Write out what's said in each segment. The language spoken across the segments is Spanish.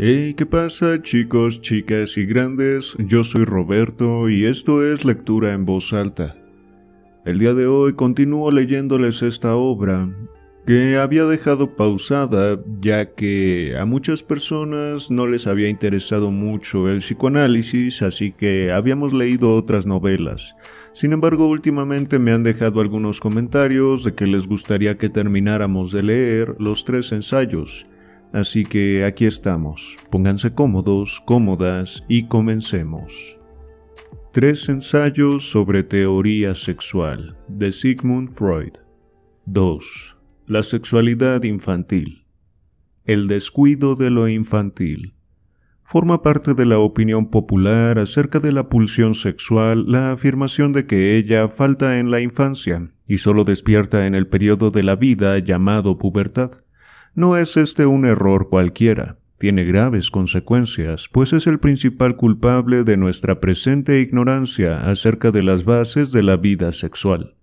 Hey, ¿qué pasa chicos, chicas y grandes? Yo soy Roberto y esto es Lectura en Voz Alta. El día de hoy continúo leyéndoles esta obra que había dejado pausada ya que a muchas personas no les había interesado mucho el psicoanálisis, así que habíamos leído otras novelas. Sin embargo, últimamente me han dejado algunos comentarios de que les gustaría que termináramos de leer los tres ensayos. Así que aquí estamos, pónganse cómodos, cómodas y comencemos. Tres ensayos sobre teoría sexual de Sigmund Freud. 2. La sexualidad infantil. El descuido de lo infantil. Forma parte de la opinión popular acerca de la pulsión sexual la afirmación de que ella falta en la infancia y solo despierta en el periodo de la vida llamado pubertad. No es este un error cualquiera, tiene graves consecuencias, pues es el principal culpable de nuestra presente ignorancia acerca de las bases de la vida sexual.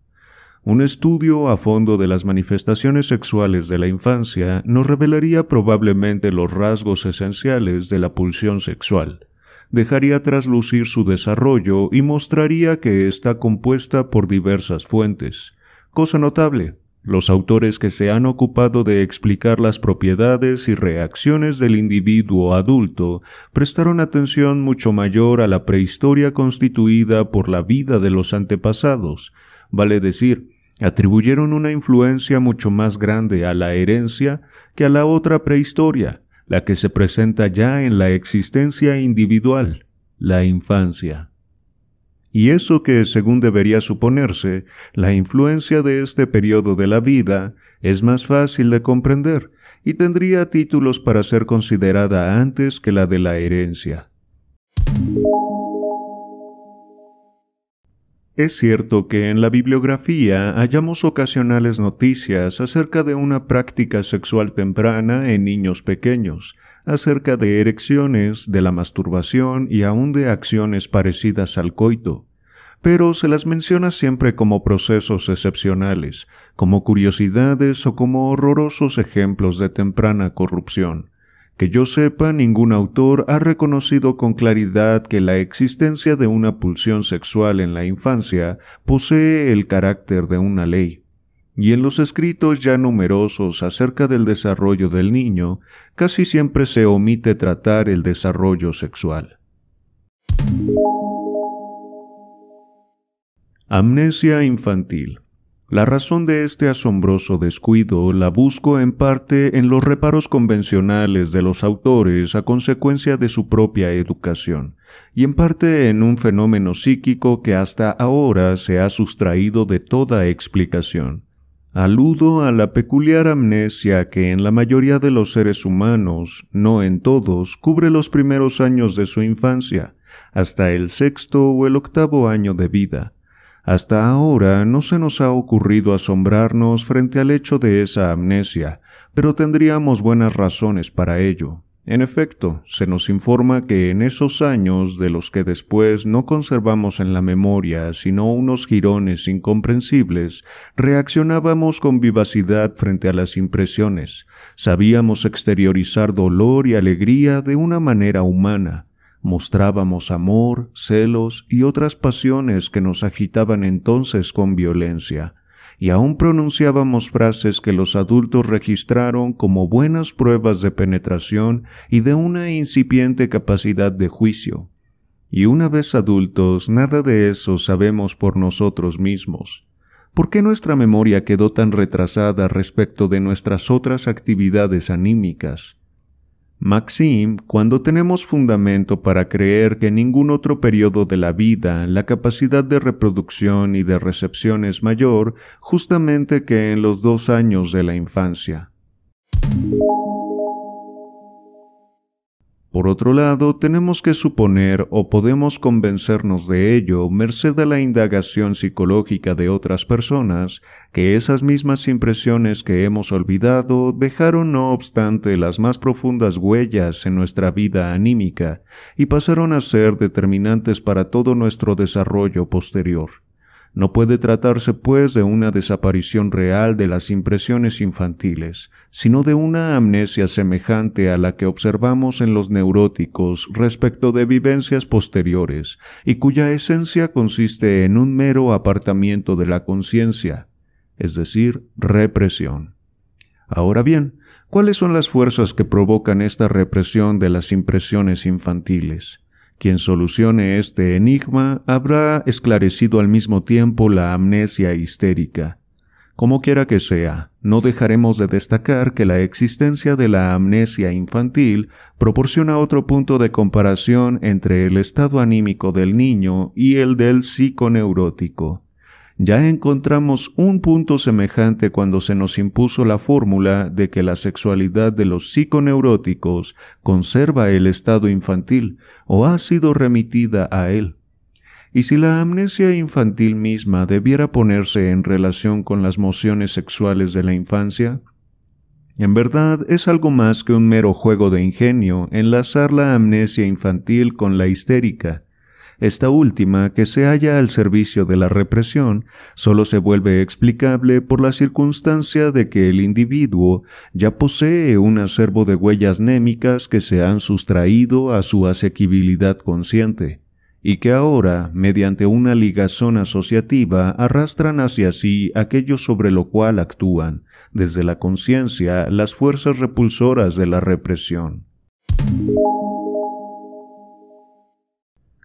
Un estudio a fondo de las manifestaciones sexuales de la infancia nos revelaría probablemente los rasgos esenciales de la pulsión sexual, dejaría traslucir su desarrollo y mostraría que está compuesta por diversas fuentes, cosa notable, los autores que se han ocupado de explicar las propiedades y reacciones del individuo adulto prestaron atención mucho mayor a la prehistoria constituida por la vida de los antepasados, vale decir, atribuyeron una influencia mucho más grande a la herencia que a la otra prehistoria, la que se presenta ya en la existencia individual, la infancia y eso que, según debería suponerse, la influencia de este periodo de la vida es más fácil de comprender y tendría títulos para ser considerada antes que la de la herencia. Es cierto que en la bibliografía hallamos ocasionales noticias acerca de una práctica sexual temprana en niños pequeños, acerca de erecciones, de la masturbación y aún de acciones parecidas al coito, pero se las menciona siempre como procesos excepcionales, como curiosidades o como horrorosos ejemplos de temprana corrupción. Que yo sepa, ningún autor ha reconocido con claridad que la existencia de una pulsión sexual en la infancia posee el carácter de una ley y en los escritos ya numerosos acerca del desarrollo del niño, casi siempre se omite tratar el desarrollo sexual. Amnesia infantil. La razón de este asombroso descuido la busco en parte en los reparos convencionales de los autores a consecuencia de su propia educación, y en parte en un fenómeno psíquico que hasta ahora se ha sustraído de toda explicación. Aludo a la peculiar amnesia que en la mayoría de los seres humanos, no en todos, cubre los primeros años de su infancia, hasta el sexto o el octavo año de vida. Hasta ahora no se nos ha ocurrido asombrarnos frente al hecho de esa amnesia, pero tendríamos buenas razones para ello. En efecto, se nos informa que en esos años de los que después no conservamos en la memoria sino unos girones incomprensibles, reaccionábamos con vivacidad frente a las impresiones, sabíamos exteriorizar dolor y alegría de una manera humana, mostrábamos amor, celos y otras pasiones que nos agitaban entonces con violencia y aún pronunciábamos frases que los adultos registraron como buenas pruebas de penetración y de una incipiente capacidad de juicio. Y una vez adultos, nada de eso sabemos por nosotros mismos. ¿Por qué nuestra memoria quedó tan retrasada respecto de nuestras otras actividades anímicas? Maxim, cuando tenemos fundamento para creer que en ningún otro periodo de la vida la capacidad de reproducción y de recepción es mayor justamente que en los dos años de la infancia. Por otro lado, tenemos que suponer o podemos convencernos de ello merced a la indagación psicológica de otras personas que esas mismas impresiones que hemos olvidado dejaron no obstante las más profundas huellas en nuestra vida anímica y pasaron a ser determinantes para todo nuestro desarrollo posterior. No puede tratarse, pues, de una desaparición real de las impresiones infantiles, sino de una amnesia semejante a la que observamos en los neuróticos respecto de vivencias posteriores, y cuya esencia consiste en un mero apartamiento de la conciencia, es decir, represión. Ahora bien, ¿cuáles son las fuerzas que provocan esta represión de las impresiones infantiles? Quien solucione este enigma habrá esclarecido al mismo tiempo la amnesia histérica. Como quiera que sea, no dejaremos de destacar que la existencia de la amnesia infantil proporciona otro punto de comparación entre el estado anímico del niño y el del psiconeurótico ya encontramos un punto semejante cuando se nos impuso la fórmula de que la sexualidad de los psiconeuróticos conserva el estado infantil o ha sido remitida a él. Y si la amnesia infantil misma debiera ponerse en relación con las mociones sexuales de la infancia, en verdad es algo más que un mero juego de ingenio enlazar la amnesia infantil con la histérica, esta última, que se halla al servicio de la represión, solo se vuelve explicable por la circunstancia de que el individuo ya posee un acervo de huellas némicas que se han sustraído a su asequibilidad consciente y que ahora, mediante una ligazón asociativa, arrastran hacia sí aquello sobre lo cual actúan, desde la conciencia, las fuerzas repulsoras de la represión.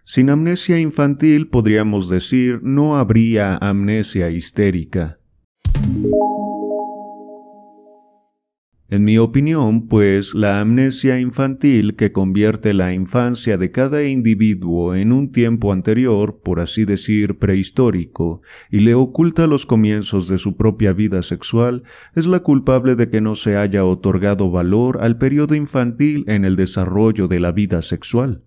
Sin amnesia infantil podríamos decir no habría amnesia histérica. En mi opinión, pues, la amnesia infantil que convierte la infancia de cada individuo en un tiempo anterior, por así decir, prehistórico, y le oculta los comienzos de su propia vida sexual, es la culpable de que no se haya otorgado valor al periodo infantil en el desarrollo de la vida sexual.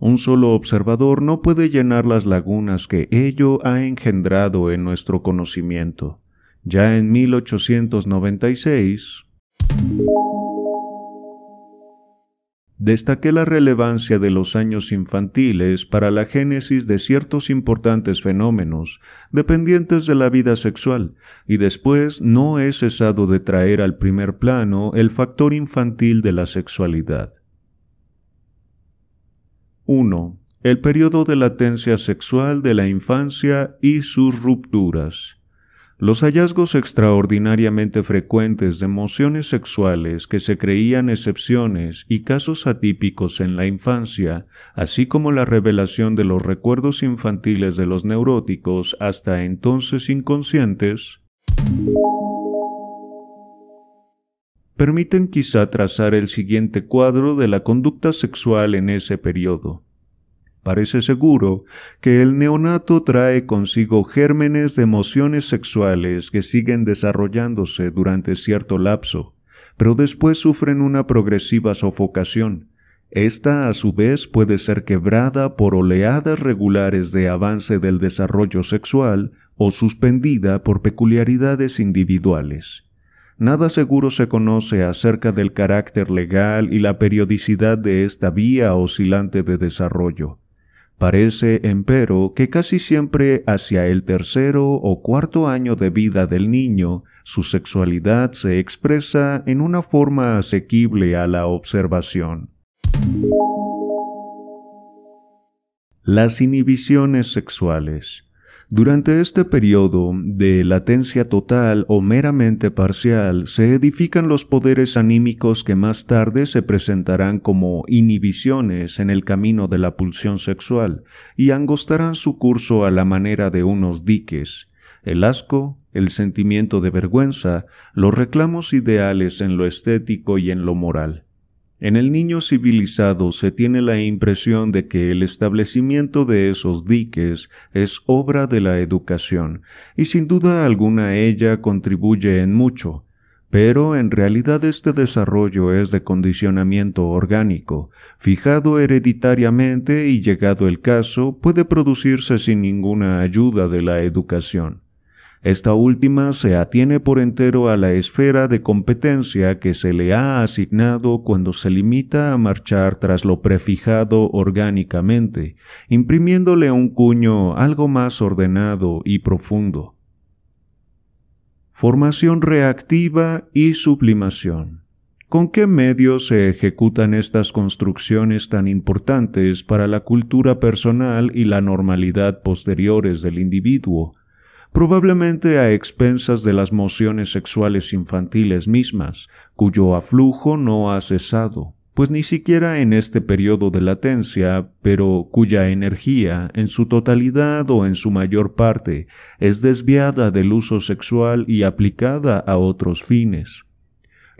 Un solo observador no puede llenar las lagunas que ello ha engendrado en nuestro conocimiento. Ya en 1896, destaqué la relevancia de los años infantiles para la génesis de ciertos importantes fenómenos dependientes de la vida sexual, y después no he cesado de traer al primer plano el factor infantil de la sexualidad. 1. El periodo de latencia sexual de la infancia y sus rupturas. Los hallazgos extraordinariamente frecuentes de emociones sexuales que se creían excepciones y casos atípicos en la infancia, así como la revelación de los recuerdos infantiles de los neuróticos hasta entonces inconscientes, permiten quizá trazar el siguiente cuadro de la conducta sexual en ese periodo. Parece seguro que el neonato trae consigo gérmenes de emociones sexuales que siguen desarrollándose durante cierto lapso, pero después sufren una progresiva sofocación. Esta a su vez puede ser quebrada por oleadas regulares de avance del desarrollo sexual o suspendida por peculiaridades individuales. Nada seguro se conoce acerca del carácter legal y la periodicidad de esta vía oscilante de desarrollo. Parece, empero, que casi siempre hacia el tercero o cuarto año de vida del niño, su sexualidad se expresa en una forma asequible a la observación. Las inhibiciones sexuales. Durante este periodo de latencia total o meramente parcial se edifican los poderes anímicos que más tarde se presentarán como inhibiciones en el camino de la pulsión sexual y angostarán su curso a la manera de unos diques. El asco, el sentimiento de vergüenza, los reclamos ideales en lo estético y en lo moral en el niño civilizado se tiene la impresión de que el establecimiento de esos diques es obra de la educación, y sin duda alguna ella contribuye en mucho, pero en realidad este desarrollo es de condicionamiento orgánico, fijado hereditariamente y llegado el caso puede producirse sin ninguna ayuda de la educación. Esta última se atiene por entero a la esfera de competencia que se le ha asignado cuando se limita a marchar tras lo prefijado orgánicamente, imprimiéndole un cuño algo más ordenado y profundo. Formación reactiva y sublimación. ¿Con qué medios se ejecutan estas construcciones tan importantes para la cultura personal y la normalidad posteriores del individuo, probablemente a expensas de las mociones sexuales infantiles mismas, cuyo aflujo no ha cesado, pues ni siquiera en este periodo de latencia, pero cuya energía, en su totalidad o en su mayor parte, es desviada del uso sexual y aplicada a otros fines.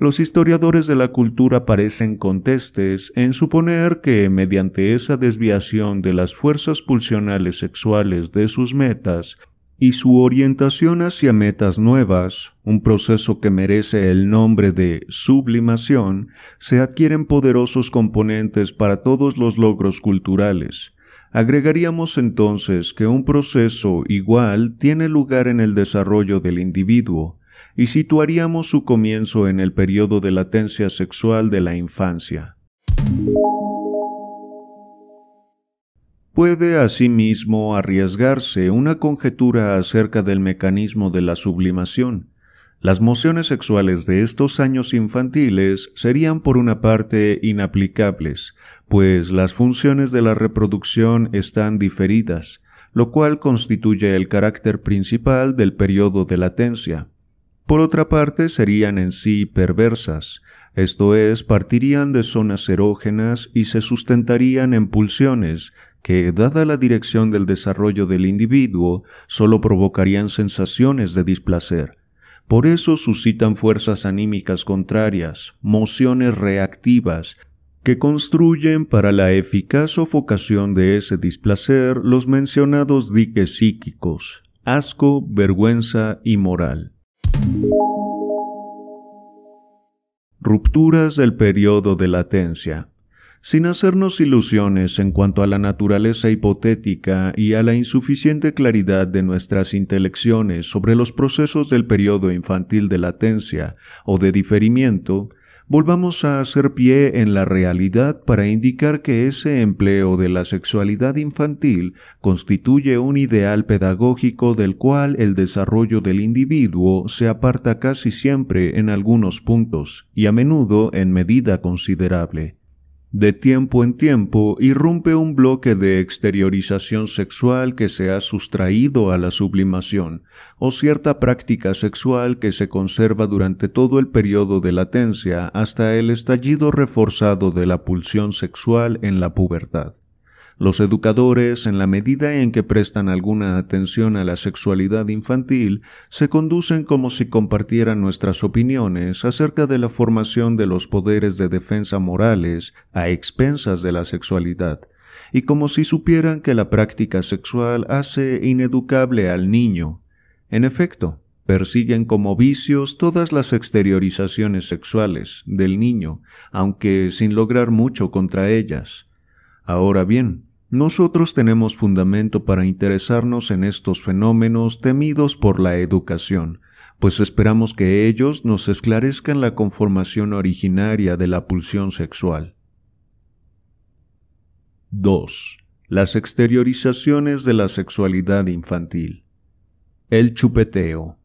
Los historiadores de la cultura parecen contestes en suponer que, mediante esa desviación de las fuerzas pulsionales sexuales de sus metas, y su orientación hacia metas nuevas, un proceso que merece el nombre de sublimación, se adquieren poderosos componentes para todos los logros culturales. Agregaríamos entonces que un proceso igual tiene lugar en el desarrollo del individuo, y situaríamos su comienzo en el periodo de latencia sexual de la infancia. Puede asimismo arriesgarse una conjetura acerca del mecanismo de la sublimación. Las mociones sexuales de estos años infantiles serían por una parte inaplicables, pues las funciones de la reproducción están diferidas, lo cual constituye el carácter principal del periodo de latencia. Por otra parte, serían en sí perversas, esto es, partirían de zonas erógenas y se sustentarían en pulsiones, que, dada la dirección del desarrollo del individuo, solo provocarían sensaciones de displacer. Por eso suscitan fuerzas anímicas contrarias, mociones reactivas, que construyen para la eficaz sofocación de ese displacer los mencionados diques psíquicos, asco, vergüenza y moral. Rupturas del periodo de latencia. Sin hacernos ilusiones en cuanto a la naturaleza hipotética y a la insuficiente claridad de nuestras intelecciones sobre los procesos del periodo infantil de latencia o de diferimiento, volvamos a hacer pie en la realidad para indicar que ese empleo de la sexualidad infantil constituye un ideal pedagógico del cual el desarrollo del individuo se aparta casi siempre en algunos puntos y a menudo en medida considerable. De tiempo en tiempo irrumpe un bloque de exteriorización sexual que se ha sustraído a la sublimación, o cierta práctica sexual que se conserva durante todo el periodo de latencia hasta el estallido reforzado de la pulsión sexual en la pubertad. Los educadores, en la medida en que prestan alguna atención a la sexualidad infantil, se conducen como si compartieran nuestras opiniones acerca de la formación de los poderes de defensa morales a expensas de la sexualidad, y como si supieran que la práctica sexual hace ineducable al niño. En efecto, persiguen como vicios todas las exteriorizaciones sexuales del niño, aunque sin lograr mucho contra ellas. Ahora bien, nosotros tenemos fundamento para interesarnos en estos fenómenos temidos por la educación, pues esperamos que ellos nos esclarezcan la conformación originaria de la pulsión sexual. 2. Las exteriorizaciones de la sexualidad infantil. El chupeteo.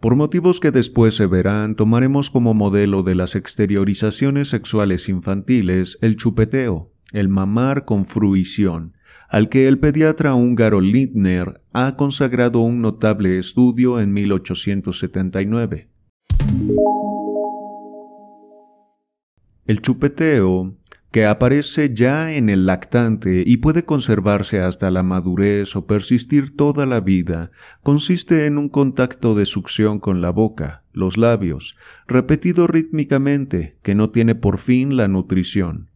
Por motivos que después se verán, tomaremos como modelo de las exteriorizaciones sexuales infantiles el chupeteo, el mamar con fruición, al que el pediatra húngaro Lindner ha consagrado un notable estudio en 1879. El chupeteo, que aparece ya en el lactante y puede conservarse hasta la madurez o persistir toda la vida, consiste en un contacto de succión con la boca, los labios, repetido rítmicamente, que no tiene por fin la nutrición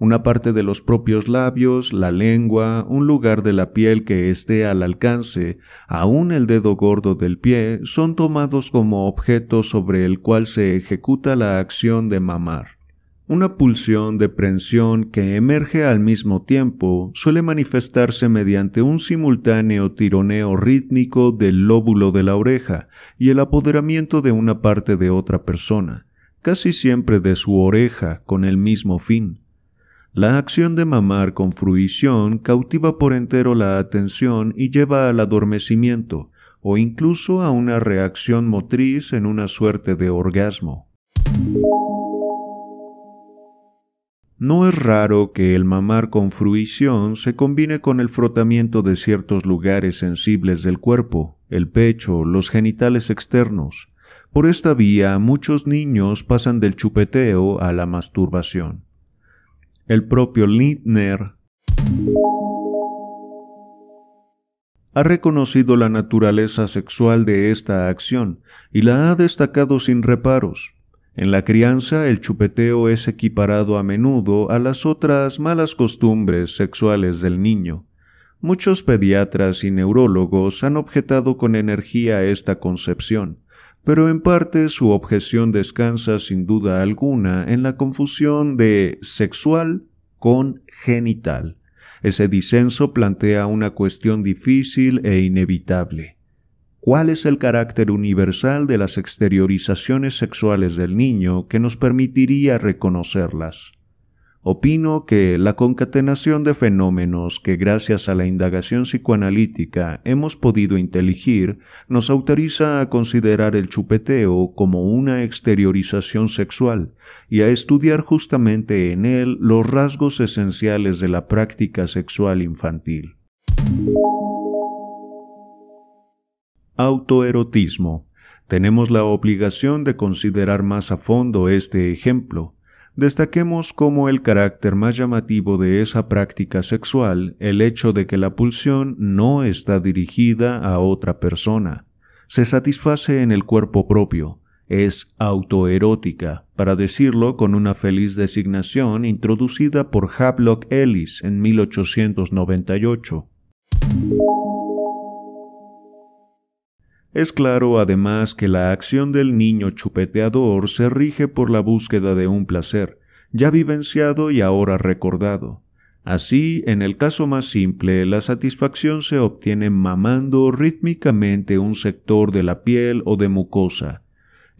una parte de los propios labios, la lengua, un lugar de la piel que esté al alcance, aún el dedo gordo del pie, son tomados como objeto sobre el cual se ejecuta la acción de mamar. Una pulsión de prensión que emerge al mismo tiempo suele manifestarse mediante un simultáneo tironeo rítmico del lóbulo de la oreja y el apoderamiento de una parte de otra persona, casi siempre de su oreja, con el mismo fin. La acción de mamar con fruición cautiva por entero la atención y lleva al adormecimiento, o incluso a una reacción motriz en una suerte de orgasmo. No es raro que el mamar con fruición se combine con el frotamiento de ciertos lugares sensibles del cuerpo, el pecho, los genitales externos. Por esta vía muchos niños pasan del chupeteo a la masturbación el propio Lindner ha reconocido la naturaleza sexual de esta acción y la ha destacado sin reparos. En la crianza el chupeteo es equiparado a menudo a las otras malas costumbres sexuales del niño. Muchos pediatras y neurólogos han objetado con energía esta concepción pero en parte su objeción descansa sin duda alguna en la confusión de sexual con genital. Ese disenso plantea una cuestión difícil e inevitable. ¿Cuál es el carácter universal de las exteriorizaciones sexuales del niño que nos permitiría reconocerlas? Opino que la concatenación de fenómenos que gracias a la indagación psicoanalítica hemos podido inteligir nos autoriza a considerar el chupeteo como una exteriorización sexual y a estudiar justamente en él los rasgos esenciales de la práctica sexual infantil. Autoerotismo. Tenemos la obligación de considerar más a fondo este ejemplo Destaquemos como el carácter más llamativo de esa práctica sexual el hecho de que la pulsión no está dirigida a otra persona, se satisface en el cuerpo propio, es autoerótica, para decirlo con una feliz designación introducida por Havelock Ellis en 1898. Es claro además que la acción del niño chupeteador se rige por la búsqueda de un placer, ya vivenciado y ahora recordado. Así, en el caso más simple, la satisfacción se obtiene mamando rítmicamente un sector de la piel o de mucosa.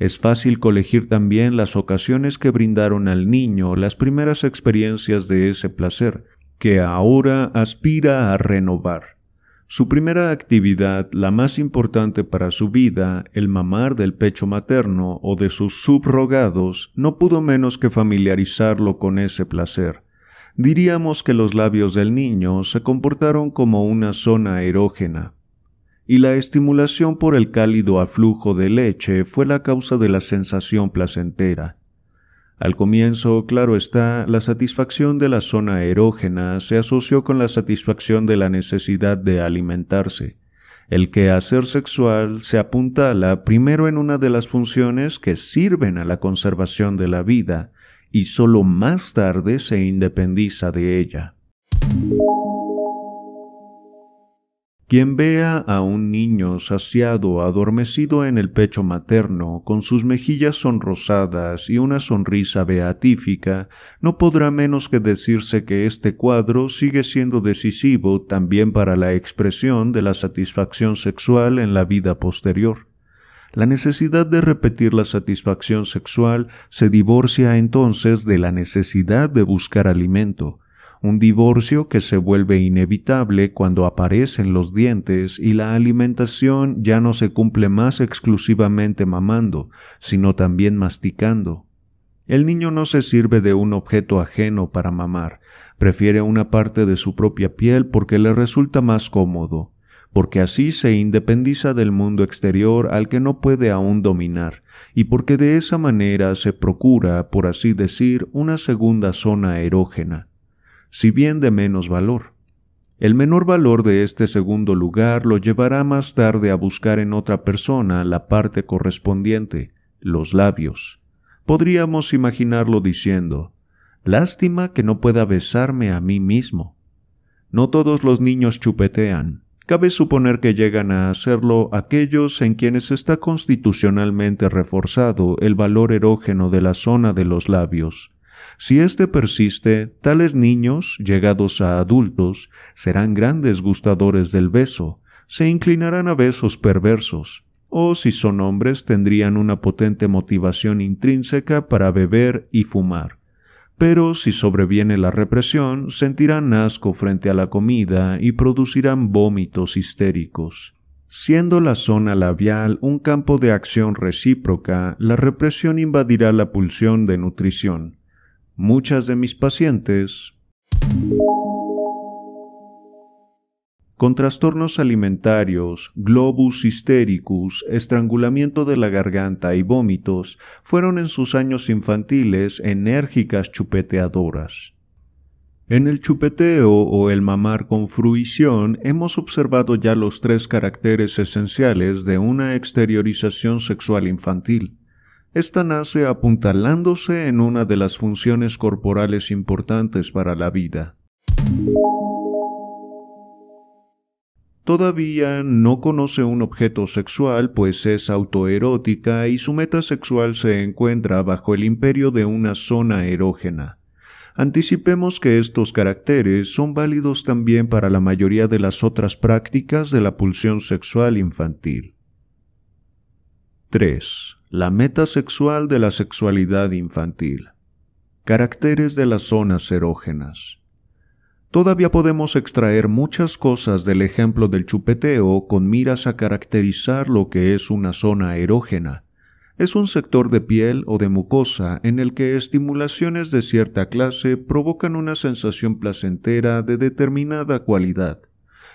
Es fácil colegir también las ocasiones que brindaron al niño las primeras experiencias de ese placer, que ahora aspira a renovar. Su primera actividad, la más importante para su vida, el mamar del pecho materno o de sus subrogados, no pudo menos que familiarizarlo con ese placer. Diríamos que los labios del niño se comportaron como una zona erógena, y la estimulación por el cálido aflujo de leche fue la causa de la sensación placentera. Al comienzo, claro está, la satisfacción de la zona erógena se asoció con la satisfacción de la necesidad de alimentarse. El que quehacer sexual se apuntala primero en una de las funciones que sirven a la conservación de la vida y solo más tarde se independiza de ella. Quien vea a un niño saciado, adormecido en el pecho materno, con sus mejillas sonrosadas y una sonrisa beatífica, no podrá menos que decirse que este cuadro sigue siendo decisivo también para la expresión de la satisfacción sexual en la vida posterior. La necesidad de repetir la satisfacción sexual se divorcia entonces de la necesidad de buscar alimento, un divorcio que se vuelve inevitable cuando aparecen los dientes y la alimentación ya no se cumple más exclusivamente mamando, sino también masticando. El niño no se sirve de un objeto ajeno para mamar, prefiere una parte de su propia piel porque le resulta más cómodo, porque así se independiza del mundo exterior al que no puede aún dominar, y porque de esa manera se procura, por así decir, una segunda zona erógena si bien de menos valor. El menor valor de este segundo lugar lo llevará más tarde a buscar en otra persona la parte correspondiente, los labios. Podríamos imaginarlo diciendo, lástima que no pueda besarme a mí mismo. No todos los niños chupetean. Cabe suponer que llegan a hacerlo aquellos en quienes está constitucionalmente reforzado el valor erógeno de la zona de los labios, si éste persiste, tales niños, llegados a adultos, serán grandes gustadores del beso, se inclinarán a besos perversos, o si son hombres tendrían una potente motivación intrínseca para beber y fumar. Pero si sobreviene la represión, sentirán asco frente a la comida y producirán vómitos histéricos. Siendo la zona labial un campo de acción recíproca, la represión invadirá la pulsión de nutrición Muchas de mis pacientes con trastornos alimentarios, globus histéricus, estrangulamiento de la garganta y vómitos, fueron en sus años infantiles enérgicas chupeteadoras. En el chupeteo o el mamar con fruición hemos observado ya los tres caracteres esenciales de una exteriorización sexual infantil esta nace apuntalándose en una de las funciones corporales importantes para la vida. Todavía no conoce un objeto sexual, pues es autoerótica y su meta sexual se encuentra bajo el imperio de una zona erógena. Anticipemos que estos caracteres son válidos también para la mayoría de las otras prácticas de la pulsión sexual infantil. 3. La meta sexual de la sexualidad infantil. Caracteres de las zonas erógenas. Todavía podemos extraer muchas cosas del ejemplo del chupeteo con miras a caracterizar lo que es una zona erógena. Es un sector de piel o de mucosa en el que estimulaciones de cierta clase provocan una sensación placentera de determinada cualidad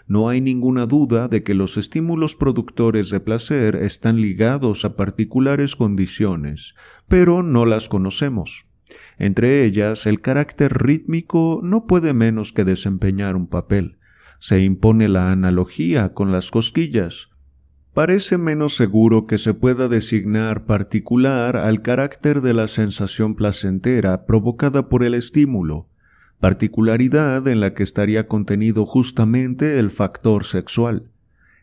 no hay ninguna duda de que los estímulos productores de placer están ligados a particulares condiciones, pero no las conocemos. Entre ellas, el carácter rítmico no puede menos que desempeñar un papel. Se impone la analogía con las cosquillas. Parece menos seguro que se pueda designar particular al carácter de la sensación placentera provocada por el estímulo, particularidad en la que estaría contenido justamente el factor sexual.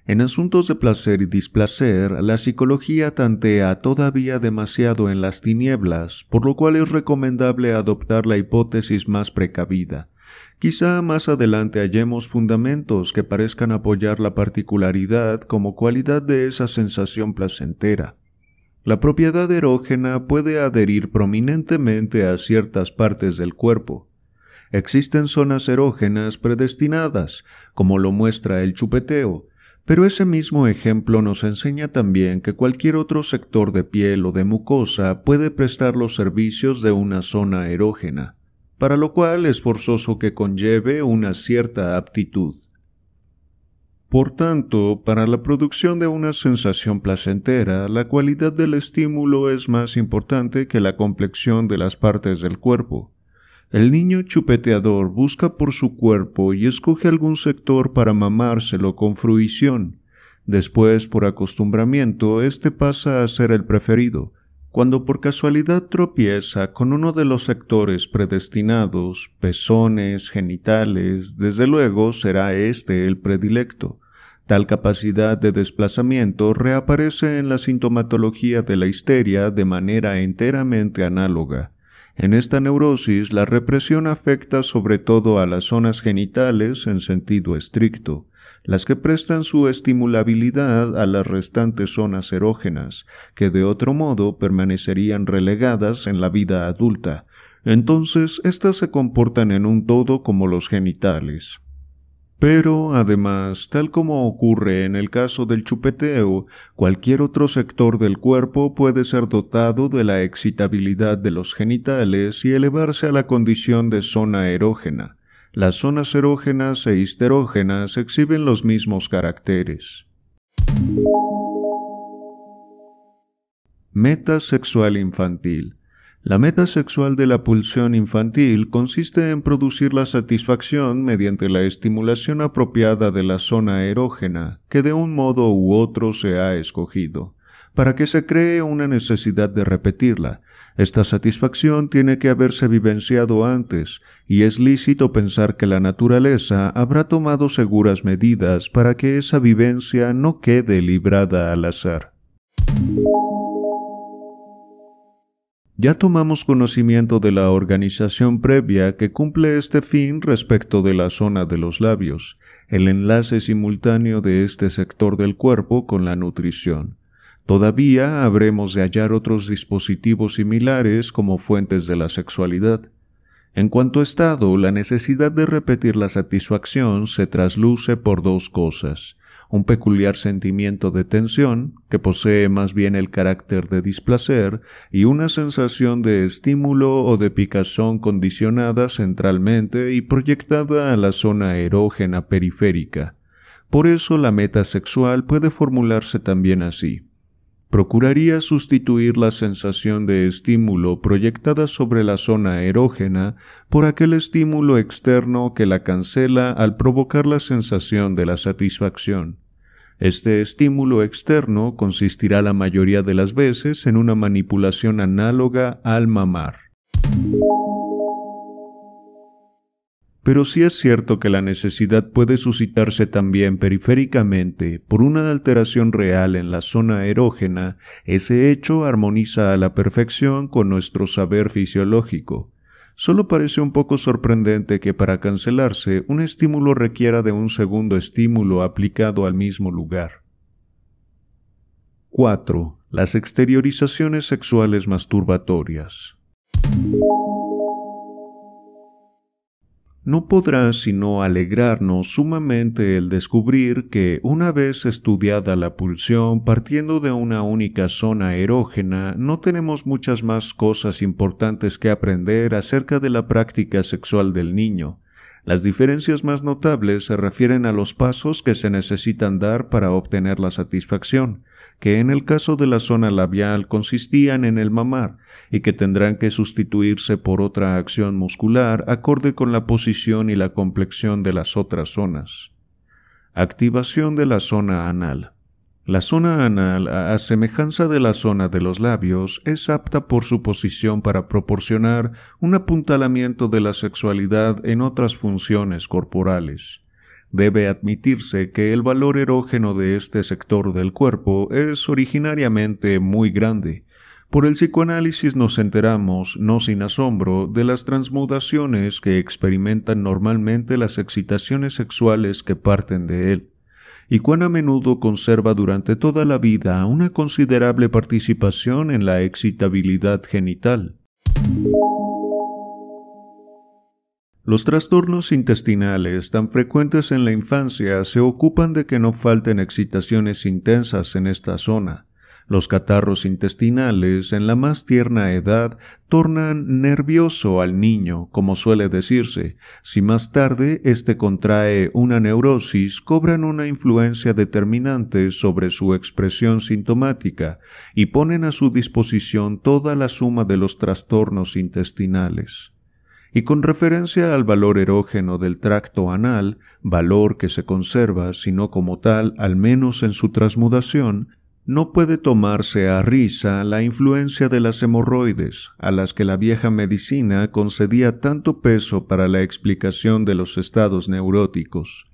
En asuntos de placer y displacer, la psicología tantea todavía demasiado en las tinieblas, por lo cual es recomendable adoptar la hipótesis más precavida. Quizá más adelante hallemos fundamentos que parezcan apoyar la particularidad como cualidad de esa sensación placentera. La propiedad erógena puede adherir prominentemente a ciertas partes del cuerpo, Existen zonas erógenas predestinadas, como lo muestra el chupeteo, pero ese mismo ejemplo nos enseña también que cualquier otro sector de piel o de mucosa puede prestar los servicios de una zona erógena, para lo cual es forzoso que conlleve una cierta aptitud. Por tanto, para la producción de una sensación placentera, la cualidad del estímulo es más importante que la complexión de las partes del cuerpo. El niño chupeteador busca por su cuerpo y escoge algún sector para mamárselo con fruición. Después, por acostumbramiento, éste pasa a ser el preferido. Cuando por casualidad tropieza con uno de los sectores predestinados, pezones, genitales, desde luego será este el predilecto. Tal capacidad de desplazamiento reaparece en la sintomatología de la histeria de manera enteramente análoga. En esta neurosis, la represión afecta sobre todo a las zonas genitales en sentido estricto, las que prestan su estimulabilidad a las restantes zonas erógenas, que de otro modo permanecerían relegadas en la vida adulta. Entonces, éstas se comportan en un todo como los genitales. Pero, además, tal como ocurre en el caso del chupeteo, cualquier otro sector del cuerpo puede ser dotado de la excitabilidad de los genitales y elevarse a la condición de zona erógena. Las zonas erógenas e histerógenas exhiben los mismos caracteres. Meta sexual infantil la meta sexual de la pulsión infantil consiste en producir la satisfacción mediante la estimulación apropiada de la zona erógena, que de un modo u otro se ha escogido, para que se cree una necesidad de repetirla. Esta satisfacción tiene que haberse vivenciado antes, y es lícito pensar que la naturaleza habrá tomado seguras medidas para que esa vivencia no quede librada al azar. Ya tomamos conocimiento de la organización previa que cumple este fin respecto de la zona de los labios, el enlace simultáneo de este sector del cuerpo con la nutrición. Todavía habremos de hallar otros dispositivos similares como fuentes de la sexualidad, en cuanto a estado, la necesidad de repetir la satisfacción se trasluce por dos cosas un peculiar sentimiento de tensión, que posee más bien el carácter de displacer, y una sensación de estímulo o de picazón condicionada centralmente y proyectada a la zona erógena periférica. Por eso la meta sexual puede formularse también así procuraría sustituir la sensación de estímulo proyectada sobre la zona erógena por aquel estímulo externo que la cancela al provocar la sensación de la satisfacción. Este estímulo externo consistirá la mayoría de las veces en una manipulación análoga al mamar pero si es cierto que la necesidad puede suscitarse también periféricamente por una alteración real en la zona erógena, ese hecho armoniza a la perfección con nuestro saber fisiológico. Solo parece un poco sorprendente que para cancelarse un estímulo requiera de un segundo estímulo aplicado al mismo lugar. 4. Las exteriorizaciones sexuales masturbatorias no podrá sino alegrarnos sumamente el descubrir que, una vez estudiada la pulsión partiendo de una única zona erógena, no tenemos muchas más cosas importantes que aprender acerca de la práctica sexual del niño, las diferencias más notables se refieren a los pasos que se necesitan dar para obtener la satisfacción, que en el caso de la zona labial consistían en el mamar, y que tendrán que sustituirse por otra acción muscular acorde con la posición y la complexión de las otras zonas. Activación de la zona anal. La zona anal, a semejanza de la zona de los labios, es apta por su posición para proporcionar un apuntalamiento de la sexualidad en otras funciones corporales. Debe admitirse que el valor erógeno de este sector del cuerpo es originariamente muy grande. Por el psicoanálisis nos enteramos, no sin asombro, de las transmutaciones que experimentan normalmente las excitaciones sexuales que parten de él y cuán a menudo conserva durante toda la vida una considerable participación en la excitabilidad genital. Los trastornos intestinales tan frecuentes en la infancia se ocupan de que no falten excitaciones intensas en esta zona, los catarros intestinales en la más tierna edad tornan nervioso al niño, como suele decirse. Si más tarde éste contrae una neurosis, cobran una influencia determinante sobre su expresión sintomática y ponen a su disposición toda la suma de los trastornos intestinales y con referencia al valor erógeno del tracto anal, valor que se conserva, sino como tal, al menos en su transmudación, no puede tomarse a risa la influencia de las hemorroides, a las que la vieja medicina concedía tanto peso para la explicación de los estados neuróticos.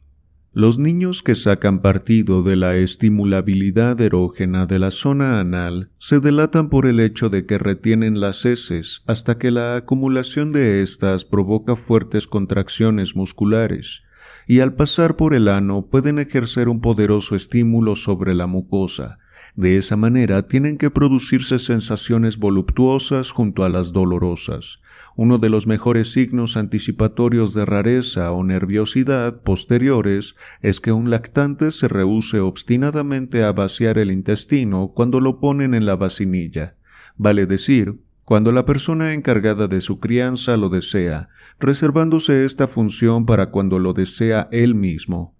Los niños que sacan partido de la estimulabilidad erógena de la zona anal se delatan por el hecho de que retienen las heces hasta que la acumulación de estas provoca fuertes contracciones musculares, y al pasar por el ano pueden ejercer un poderoso estímulo sobre la mucosa, de esa manera tienen que producirse sensaciones voluptuosas junto a las dolorosas, uno de los mejores signos anticipatorios de rareza o nerviosidad posteriores es que un lactante se rehúse obstinadamente a vaciar el intestino cuando lo ponen en la vacinilla, vale decir, cuando la persona encargada de su crianza lo desea, reservándose esta función para cuando lo desea él mismo.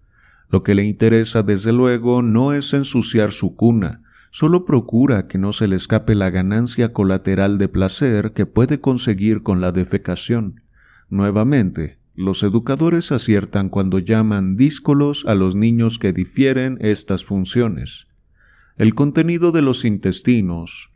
Lo que le interesa, desde luego, no es ensuciar su cuna, Solo procura que no se le escape la ganancia colateral de placer que puede conseguir con la defecación. Nuevamente, los educadores aciertan cuando llaman díscolos a los niños que difieren estas funciones. El contenido de los intestinos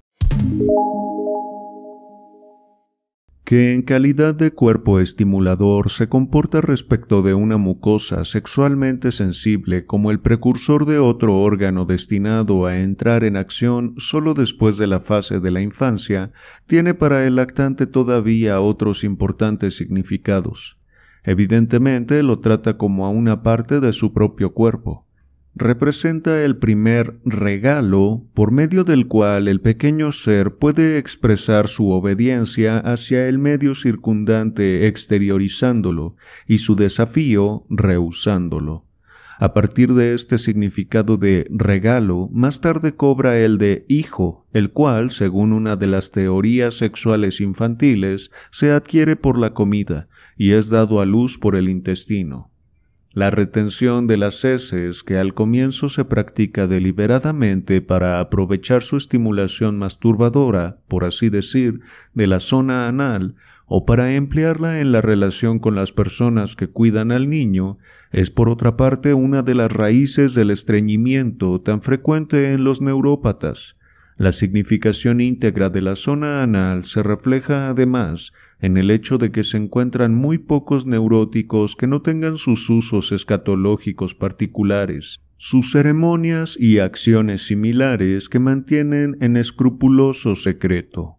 que en calidad de cuerpo estimulador se comporta respecto de una mucosa sexualmente sensible como el precursor de otro órgano destinado a entrar en acción solo después de la fase de la infancia, tiene para el lactante todavía otros importantes significados. Evidentemente lo trata como a una parte de su propio cuerpo representa el primer regalo por medio del cual el pequeño ser puede expresar su obediencia hacia el medio circundante exteriorizándolo y su desafío rehusándolo. A partir de este significado de regalo, más tarde cobra el de hijo, el cual, según una de las teorías sexuales infantiles, se adquiere por la comida y es dado a luz por el intestino. La retención de las heces, que al comienzo se practica deliberadamente para aprovechar su estimulación masturbadora, por así decir, de la zona anal, o para emplearla en la relación con las personas que cuidan al niño, es por otra parte una de las raíces del estreñimiento tan frecuente en los neurópatas. La significación íntegra de la zona anal se refleja además en el hecho de que se encuentran muy pocos neuróticos que no tengan sus usos escatológicos particulares, sus ceremonias y acciones similares que mantienen en escrupuloso secreto.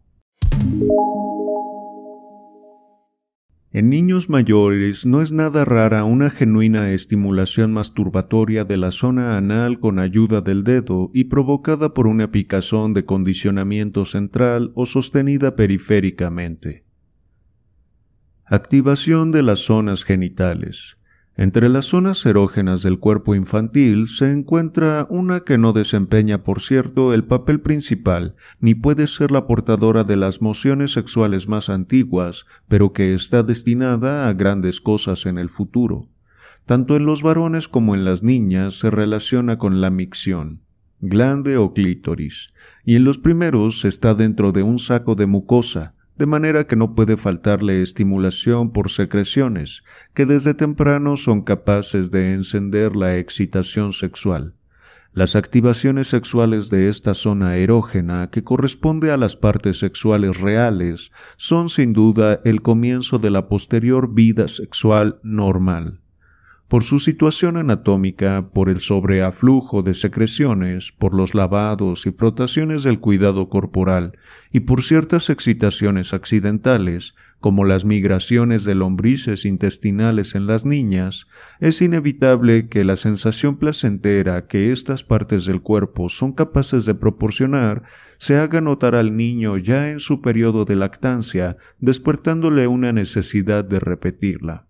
En niños mayores no es nada rara una genuina estimulación masturbatoria de la zona anal con ayuda del dedo y provocada por una picazón de condicionamiento central o sostenida periféricamente. Activación de las zonas genitales. Entre las zonas erógenas del cuerpo infantil se encuentra una que no desempeña, por cierto, el papel principal, ni puede ser la portadora de las mociones sexuales más antiguas, pero que está destinada a grandes cosas en el futuro. Tanto en los varones como en las niñas se relaciona con la micción, glande o clítoris, y en los primeros está dentro de un saco de mucosa, de manera que no puede faltarle estimulación por secreciones, que desde temprano son capaces de encender la excitación sexual. Las activaciones sexuales de esta zona erógena, que corresponde a las partes sexuales reales, son sin duda el comienzo de la posterior vida sexual normal por su situación anatómica, por el sobreaflujo de secreciones, por los lavados y frotaciones del cuidado corporal y por ciertas excitaciones accidentales, como las migraciones de lombrices intestinales en las niñas, es inevitable que la sensación placentera que estas partes del cuerpo son capaces de proporcionar se haga notar al niño ya en su periodo de lactancia, despertándole una necesidad de repetirla.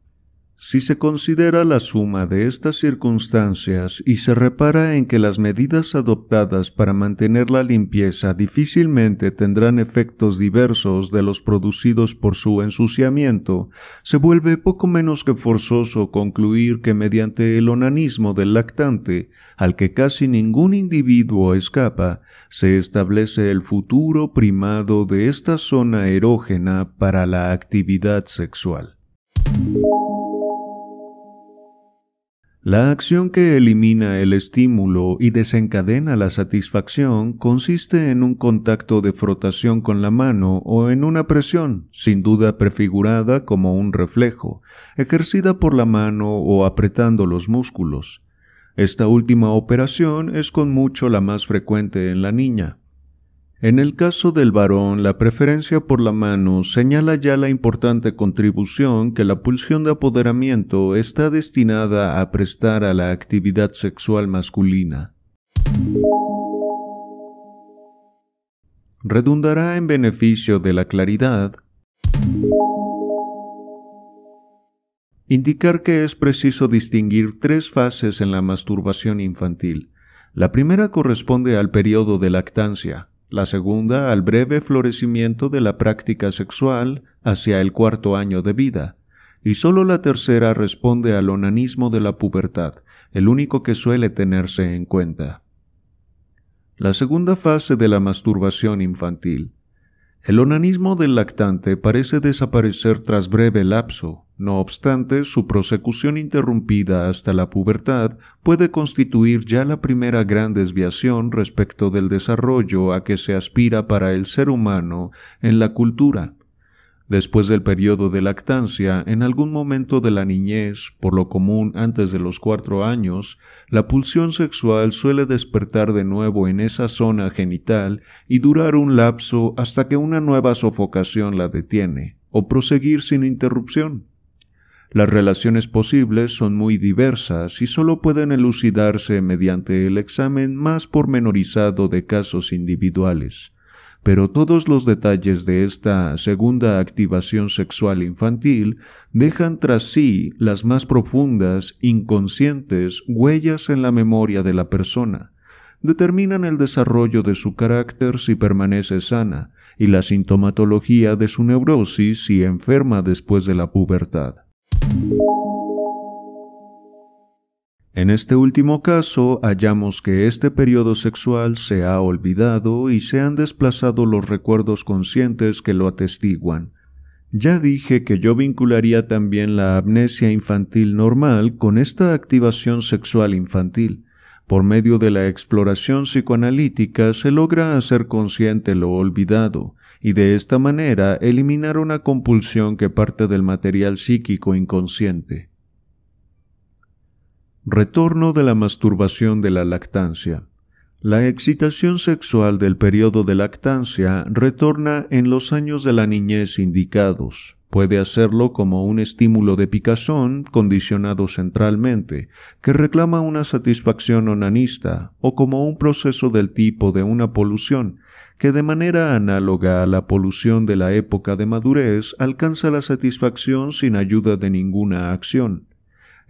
Si se considera la suma de estas circunstancias y se repara en que las medidas adoptadas para mantener la limpieza difícilmente tendrán efectos diversos de los producidos por su ensuciamiento, se vuelve poco menos que forzoso concluir que mediante el onanismo del lactante, al que casi ningún individuo escapa, se establece el futuro primado de esta zona erógena para la actividad sexual. La acción que elimina el estímulo y desencadena la satisfacción consiste en un contacto de frotación con la mano o en una presión, sin duda prefigurada como un reflejo, ejercida por la mano o apretando los músculos. Esta última operación es con mucho la más frecuente en la niña, en el caso del varón, la preferencia por la mano señala ya la importante contribución que la pulsión de apoderamiento está destinada a prestar a la actividad sexual masculina. Redundará en beneficio de la claridad indicar que es preciso distinguir tres fases en la masturbación infantil. La primera corresponde al periodo de lactancia, la segunda al breve florecimiento de la práctica sexual hacia el cuarto año de vida, y solo la tercera responde al onanismo de la pubertad, el único que suele tenerse en cuenta. La segunda fase de la masturbación infantil el onanismo del lactante parece desaparecer tras breve lapso, no obstante, su prosecución interrumpida hasta la pubertad puede constituir ya la primera gran desviación respecto del desarrollo a que se aspira para el ser humano en la cultura, Después del periodo de lactancia, en algún momento de la niñez, por lo común antes de los cuatro años, la pulsión sexual suele despertar de nuevo en esa zona genital y durar un lapso hasta que una nueva sofocación la detiene, o proseguir sin interrupción. Las relaciones posibles son muy diversas y solo pueden elucidarse mediante el examen más pormenorizado de casos individuales pero todos los detalles de esta segunda activación sexual infantil dejan tras sí las más profundas, inconscientes huellas en la memoria de la persona, determinan el desarrollo de su carácter si permanece sana y la sintomatología de su neurosis si enferma después de la pubertad. En este último caso, hallamos que este periodo sexual se ha olvidado y se han desplazado los recuerdos conscientes que lo atestiguan. Ya dije que yo vincularía también la amnesia infantil normal con esta activación sexual infantil. Por medio de la exploración psicoanalítica se logra hacer consciente lo olvidado, y de esta manera eliminar una compulsión que parte del material psíquico inconsciente. Retorno de la masturbación de la lactancia. La excitación sexual del periodo de lactancia retorna en los años de la niñez indicados. Puede hacerlo como un estímulo de picazón condicionado centralmente, que reclama una satisfacción onanista, o como un proceso del tipo de una polución, que de manera análoga a la polución de la época de madurez alcanza la satisfacción sin ayuda de ninguna acción.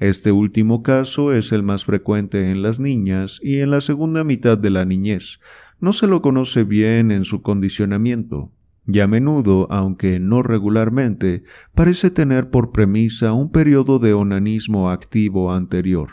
Este último caso es el más frecuente en las niñas y en la segunda mitad de la niñez. No se lo conoce bien en su condicionamiento, y a menudo, aunque no regularmente, parece tener por premisa un periodo de onanismo activo anterior.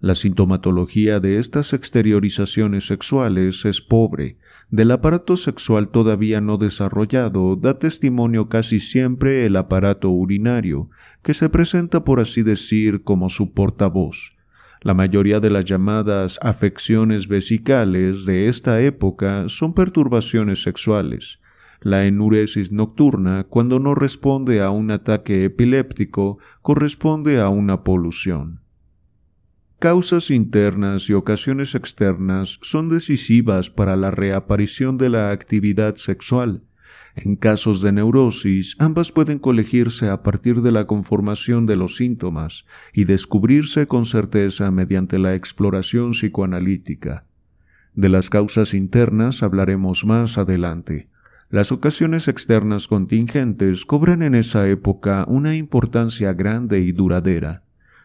La sintomatología de estas exteriorizaciones sexuales es pobre. Del aparato sexual todavía no desarrollado da testimonio casi siempre el aparato urinario, que se presenta por así decir como su portavoz. La mayoría de las llamadas afecciones vesicales de esta época son perturbaciones sexuales. La enuresis nocturna, cuando no responde a un ataque epiléptico, corresponde a una polución. Causas internas y ocasiones externas son decisivas para la reaparición de la actividad sexual. En casos de neurosis, ambas pueden colegirse a partir de la conformación de los síntomas y descubrirse con certeza mediante la exploración psicoanalítica. De las causas internas hablaremos más adelante. Las ocasiones externas contingentes cobran en esa época una importancia grande y duradera.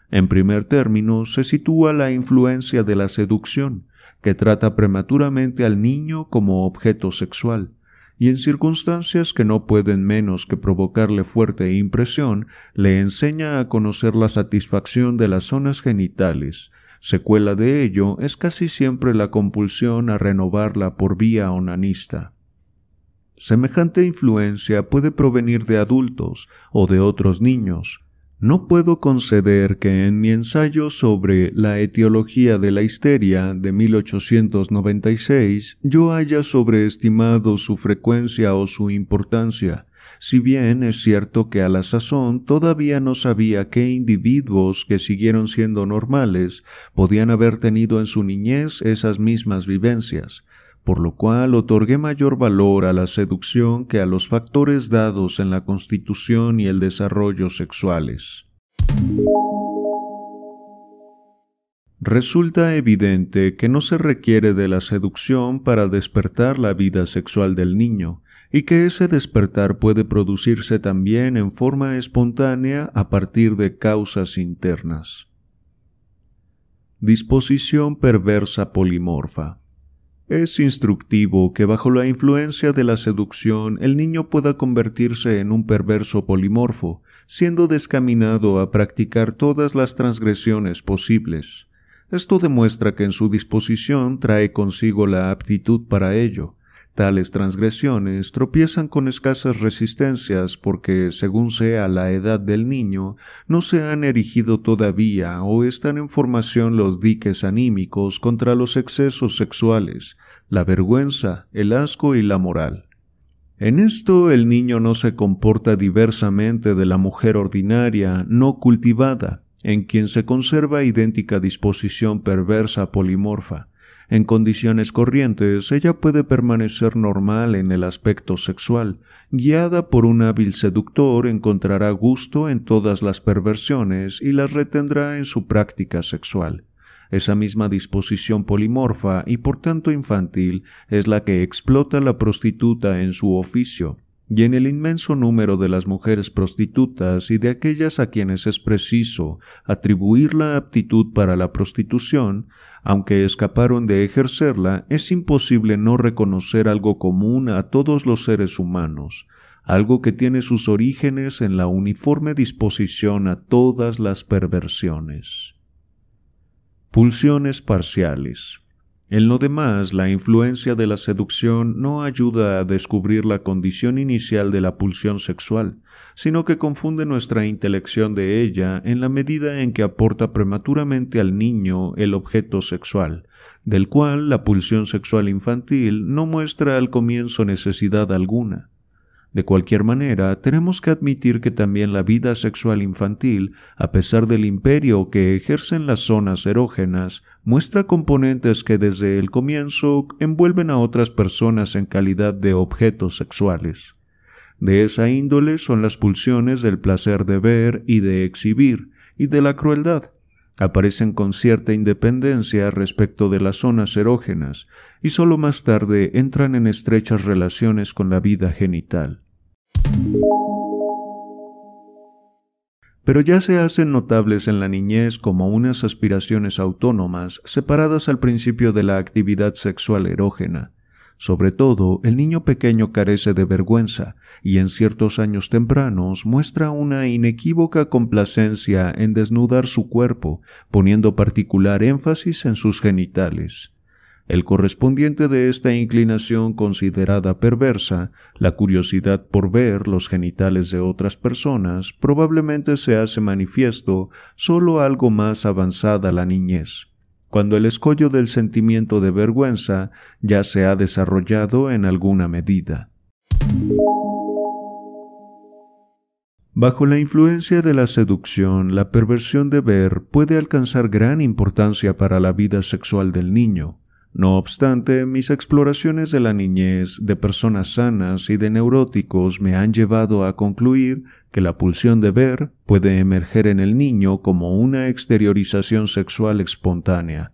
En primer término, se sitúa la influencia de la seducción, que trata prematuramente al niño como objeto sexual, y en circunstancias que no pueden menos que provocarle fuerte impresión, le enseña a conocer la satisfacción de las zonas genitales. Secuela de ello es casi siempre la compulsión a renovarla por vía onanista. Semejante influencia puede provenir de adultos o de otros niños, no puedo conceder que en mi ensayo sobre la etiología de la histeria de 1896 yo haya sobreestimado su frecuencia o su importancia, si bien es cierto que a la sazón todavía no sabía qué individuos que siguieron siendo normales podían haber tenido en su niñez esas mismas vivencias, por lo cual otorgué mayor valor a la seducción que a los factores dados en la constitución y el desarrollo sexuales. Resulta evidente que no se requiere de la seducción para despertar la vida sexual del niño, y que ese despertar puede producirse también en forma espontánea a partir de causas internas. Disposición perversa polimorfa. Es instructivo que bajo la influencia de la seducción el niño pueda convertirse en un perverso polimorfo, siendo descaminado a practicar todas las transgresiones posibles. Esto demuestra que en su disposición trae consigo la aptitud para ello, Tales transgresiones tropiezan con escasas resistencias porque, según sea la edad del niño, no se han erigido todavía o están en formación los diques anímicos contra los excesos sexuales, la vergüenza, el asco y la moral. En esto el niño no se comporta diversamente de la mujer ordinaria, no cultivada, en quien se conserva idéntica disposición perversa polimorfa en condiciones corrientes, ella puede permanecer normal en el aspecto sexual. Guiada por un hábil seductor, encontrará gusto en todas las perversiones y las retendrá en su práctica sexual. Esa misma disposición polimorfa y por tanto infantil es la que explota la prostituta en su oficio y en el inmenso número de las mujeres prostitutas y de aquellas a quienes es preciso atribuir la aptitud para la prostitución, aunque escaparon de ejercerla, es imposible no reconocer algo común a todos los seres humanos, algo que tiene sus orígenes en la uniforme disposición a todas las perversiones. Pulsiones parciales. En lo demás, la influencia de la seducción no ayuda a descubrir la condición inicial de la pulsión sexual, sino que confunde nuestra intelección de ella en la medida en que aporta prematuramente al niño el objeto sexual, del cual la pulsión sexual infantil no muestra al comienzo necesidad alguna. De cualquier manera, tenemos que admitir que también la vida sexual infantil, a pesar del imperio que ejercen las zonas erógenas, muestra componentes que desde el comienzo envuelven a otras personas en calidad de objetos sexuales. De esa índole son las pulsiones del placer de ver y de exhibir, y de la crueldad. Aparecen con cierta independencia respecto de las zonas erógenas, y solo más tarde entran en estrechas relaciones con la vida genital. Pero ya se hacen notables en la niñez como unas aspiraciones autónomas separadas al principio de la actividad sexual erógena. Sobre todo, el niño pequeño carece de vergüenza y en ciertos años tempranos muestra una inequívoca complacencia en desnudar su cuerpo, poniendo particular énfasis en sus genitales el correspondiente de esta inclinación considerada perversa, la curiosidad por ver los genitales de otras personas, probablemente se hace manifiesto solo algo más avanzada la niñez, cuando el escollo del sentimiento de vergüenza ya se ha desarrollado en alguna medida. Bajo la influencia de la seducción, la perversión de ver puede alcanzar gran importancia para la vida sexual del niño, no obstante, mis exploraciones de la niñez, de personas sanas y de neuróticos me han llevado a concluir que la pulsión de ver puede emerger en el niño como una exteriorización sexual espontánea.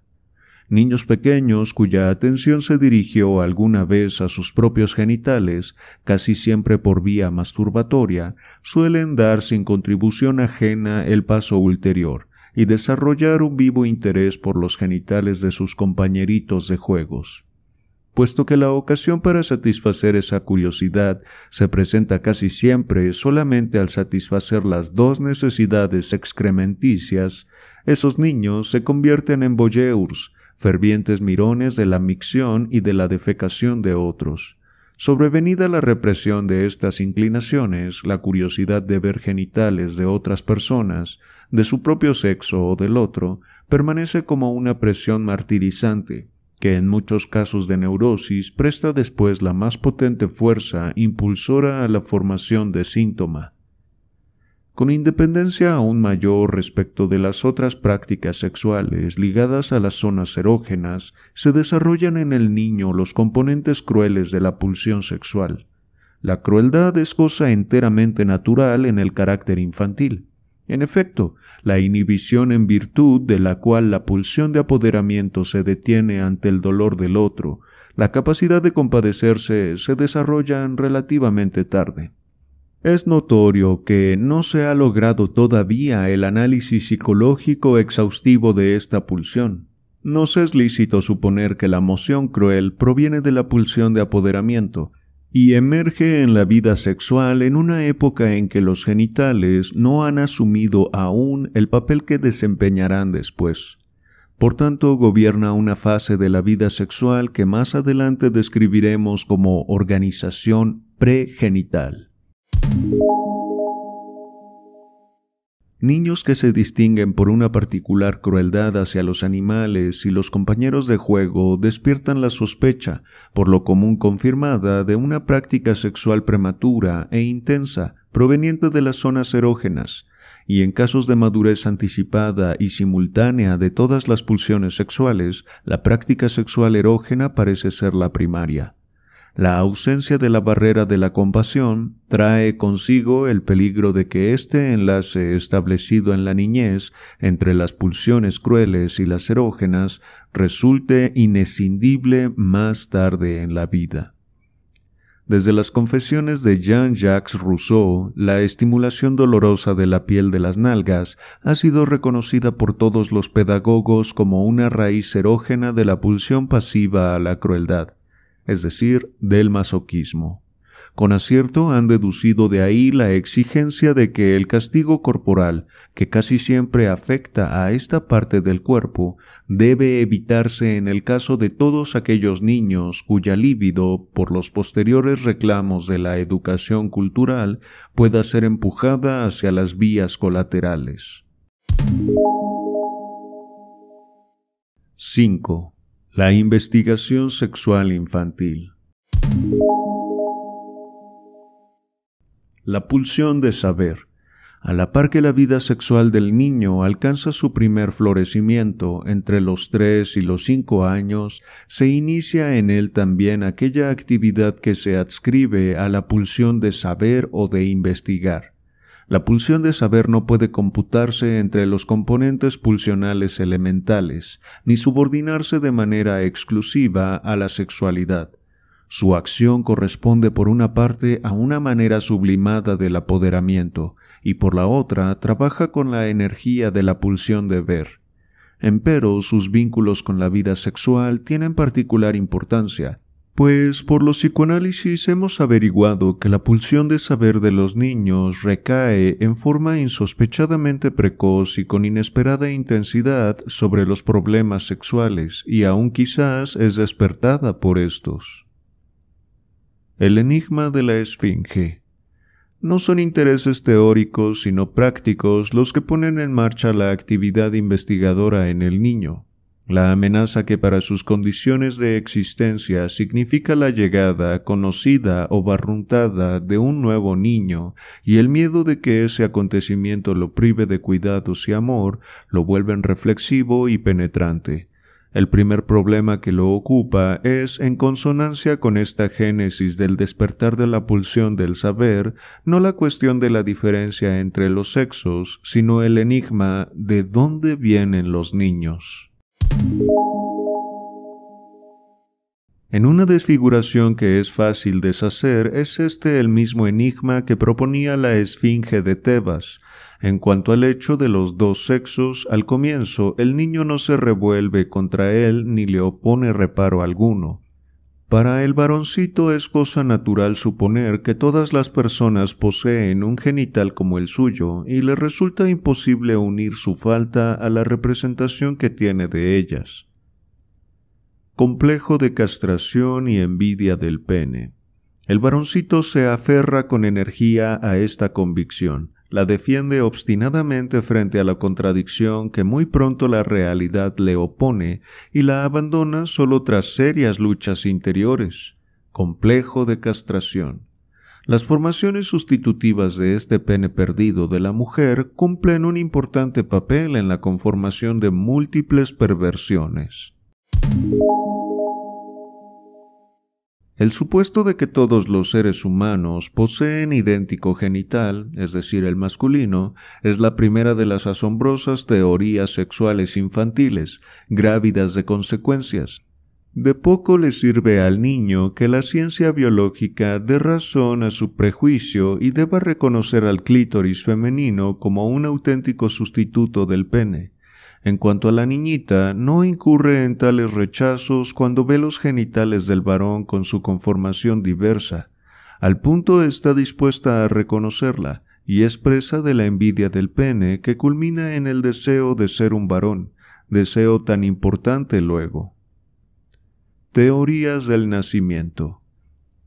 Niños pequeños cuya atención se dirigió alguna vez a sus propios genitales, casi siempre por vía masturbatoria, suelen dar sin contribución ajena el paso ulterior, y desarrollar un vivo interés por los genitales de sus compañeritos de juegos. Puesto que la ocasión para satisfacer esa curiosidad se presenta casi siempre solamente al satisfacer las dos necesidades excrementicias, esos niños se convierten en boyeurs, fervientes mirones de la micción y de la defecación de otros. Sobrevenida la represión de estas inclinaciones, la curiosidad de ver genitales de otras personas de su propio sexo o del otro, permanece como una presión martirizante, que en muchos casos de neurosis presta después la más potente fuerza impulsora a la formación de síntoma. Con independencia aún mayor respecto de las otras prácticas sexuales ligadas a las zonas erógenas, se desarrollan en el niño los componentes crueles de la pulsión sexual. La crueldad es cosa enteramente natural en el carácter infantil. En efecto, la inhibición en virtud de la cual la pulsión de apoderamiento se detiene ante el dolor del otro, la capacidad de compadecerse se desarrolla relativamente tarde. Es notorio que no se ha logrado todavía el análisis psicológico exhaustivo de esta pulsión. Nos es lícito suponer que la moción cruel proviene de la pulsión de apoderamiento, y emerge en la vida sexual en una época en que los genitales no han asumido aún el papel que desempeñarán después. Por tanto, gobierna una fase de la vida sexual que más adelante describiremos como organización pregenital. Niños que se distinguen por una particular crueldad hacia los animales y los compañeros de juego despiertan la sospecha, por lo común confirmada, de una práctica sexual prematura e intensa proveniente de las zonas erógenas, y en casos de madurez anticipada y simultánea de todas las pulsiones sexuales, la práctica sexual erógena parece ser la primaria. La ausencia de la barrera de la compasión trae consigo el peligro de que este enlace establecido en la niñez entre las pulsiones crueles y las erógenas resulte inescindible más tarde en la vida. Desde las confesiones de Jean-Jacques Rousseau, la estimulación dolorosa de la piel de las nalgas ha sido reconocida por todos los pedagogos como una raíz erógena de la pulsión pasiva a la crueldad es decir, del masoquismo. Con acierto han deducido de ahí la exigencia de que el castigo corporal, que casi siempre afecta a esta parte del cuerpo, debe evitarse en el caso de todos aquellos niños cuya libido, por los posteriores reclamos de la educación cultural, pueda ser empujada hacia las vías colaterales. 5. La investigación sexual infantil. La pulsión de saber. A la par que la vida sexual del niño alcanza su primer florecimiento entre los 3 y los 5 años, se inicia en él también aquella actividad que se adscribe a la pulsión de saber o de investigar. La pulsión de saber no puede computarse entre los componentes pulsionales elementales, ni subordinarse de manera exclusiva a la sexualidad. Su acción corresponde por una parte a una manera sublimada del apoderamiento, y por la otra trabaja con la energía de la pulsión de ver. Empero sus vínculos con la vida sexual tienen particular importancia, pues por los psicoanálisis hemos averiguado que la pulsión de saber de los niños recae en forma insospechadamente precoz y con inesperada intensidad sobre los problemas sexuales y aún quizás es despertada por estos. El enigma de la Esfinge. No son intereses teóricos sino prácticos los que ponen en marcha la actividad investigadora en el niño la amenaza que para sus condiciones de existencia significa la llegada conocida o barruntada de un nuevo niño, y el miedo de que ese acontecimiento lo prive de cuidados y amor, lo vuelven reflexivo y penetrante. El primer problema que lo ocupa es, en consonancia con esta génesis del despertar de la pulsión del saber, no la cuestión de la diferencia entre los sexos, sino el enigma de dónde vienen los niños. En una desfiguración que es fácil deshacer es este el mismo enigma que proponía la Esfinge de Tebas. En cuanto al hecho de los dos sexos, al comienzo el niño no se revuelve contra él ni le opone reparo alguno. Para el varoncito es cosa natural suponer que todas las personas poseen un genital como el suyo y le resulta imposible unir su falta a la representación que tiene de ellas. Complejo de castración y envidia del pene. El varoncito se aferra con energía a esta convicción, la defiende obstinadamente frente a la contradicción que muy pronto la realidad le opone y la abandona solo tras serias luchas interiores, complejo de castración. Las formaciones sustitutivas de este pene perdido de la mujer cumplen un importante papel en la conformación de múltiples perversiones. El supuesto de que todos los seres humanos poseen idéntico genital, es decir, el masculino, es la primera de las asombrosas teorías sexuales infantiles, grávidas de consecuencias. De poco le sirve al niño que la ciencia biológica dé razón a su prejuicio y deba reconocer al clítoris femenino como un auténtico sustituto del pene. En cuanto a la niñita, no incurre en tales rechazos cuando ve los genitales del varón con su conformación diversa. Al punto está dispuesta a reconocerla, y es presa de la envidia del pene que culmina en el deseo de ser un varón, deseo tan importante luego. Teorías del nacimiento.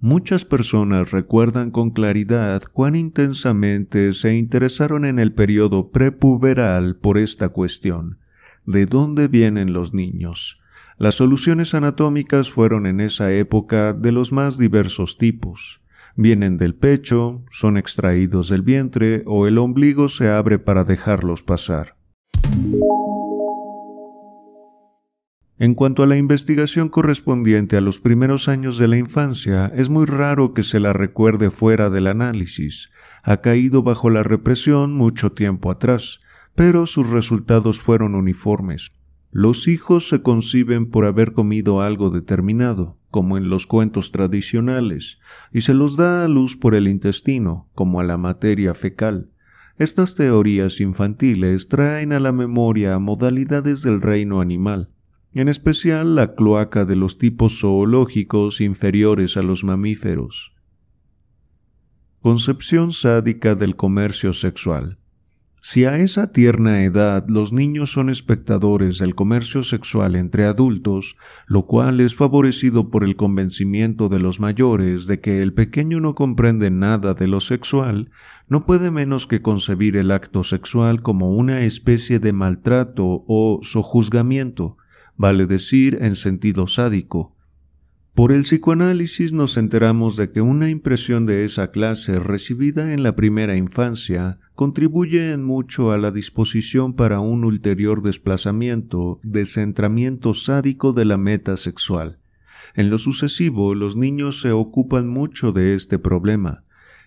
Muchas personas recuerdan con claridad cuán intensamente se interesaron en el periodo prepuberal por esta cuestión, de dónde vienen los niños. Las soluciones anatómicas fueron en esa época de los más diversos tipos. Vienen del pecho, son extraídos del vientre o el ombligo se abre para dejarlos pasar. En cuanto a la investigación correspondiente a los primeros años de la infancia, es muy raro que se la recuerde fuera del análisis. Ha caído bajo la represión mucho tiempo atrás, pero sus resultados fueron uniformes. Los hijos se conciben por haber comido algo determinado, como en los cuentos tradicionales, y se los da a luz por el intestino, como a la materia fecal. Estas teorías infantiles traen a la memoria modalidades del reino animal, en especial la cloaca de los tipos zoológicos inferiores a los mamíferos. Concepción sádica del comercio sexual. Si a esa tierna edad los niños son espectadores del comercio sexual entre adultos, lo cual es favorecido por el convencimiento de los mayores de que el pequeño no comprende nada de lo sexual, no puede menos que concebir el acto sexual como una especie de maltrato o sojuzgamiento, vale decir en sentido sádico, por el psicoanálisis nos enteramos de que una impresión de esa clase recibida en la primera infancia contribuye en mucho a la disposición para un ulterior desplazamiento, descentramiento sádico de la meta sexual. En lo sucesivo, los niños se ocupan mucho de este problema.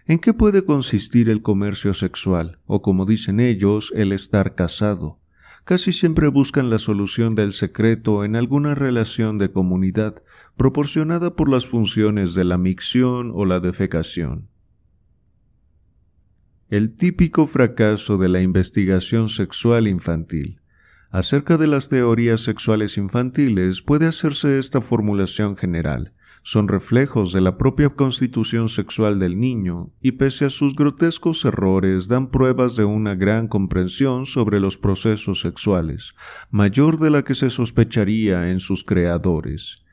¿En qué puede consistir el comercio sexual, o como dicen ellos, el estar casado? Casi siempre buscan la solución del secreto en alguna relación de comunidad, proporcionada por las funciones de la micción o la defecación. El típico fracaso de la investigación sexual infantil. Acerca de las teorías sexuales infantiles puede hacerse esta formulación general. Son reflejos de la propia constitución sexual del niño y pese a sus grotescos errores dan pruebas de una gran comprensión sobre los procesos sexuales, mayor de la que se sospecharía en sus creadores.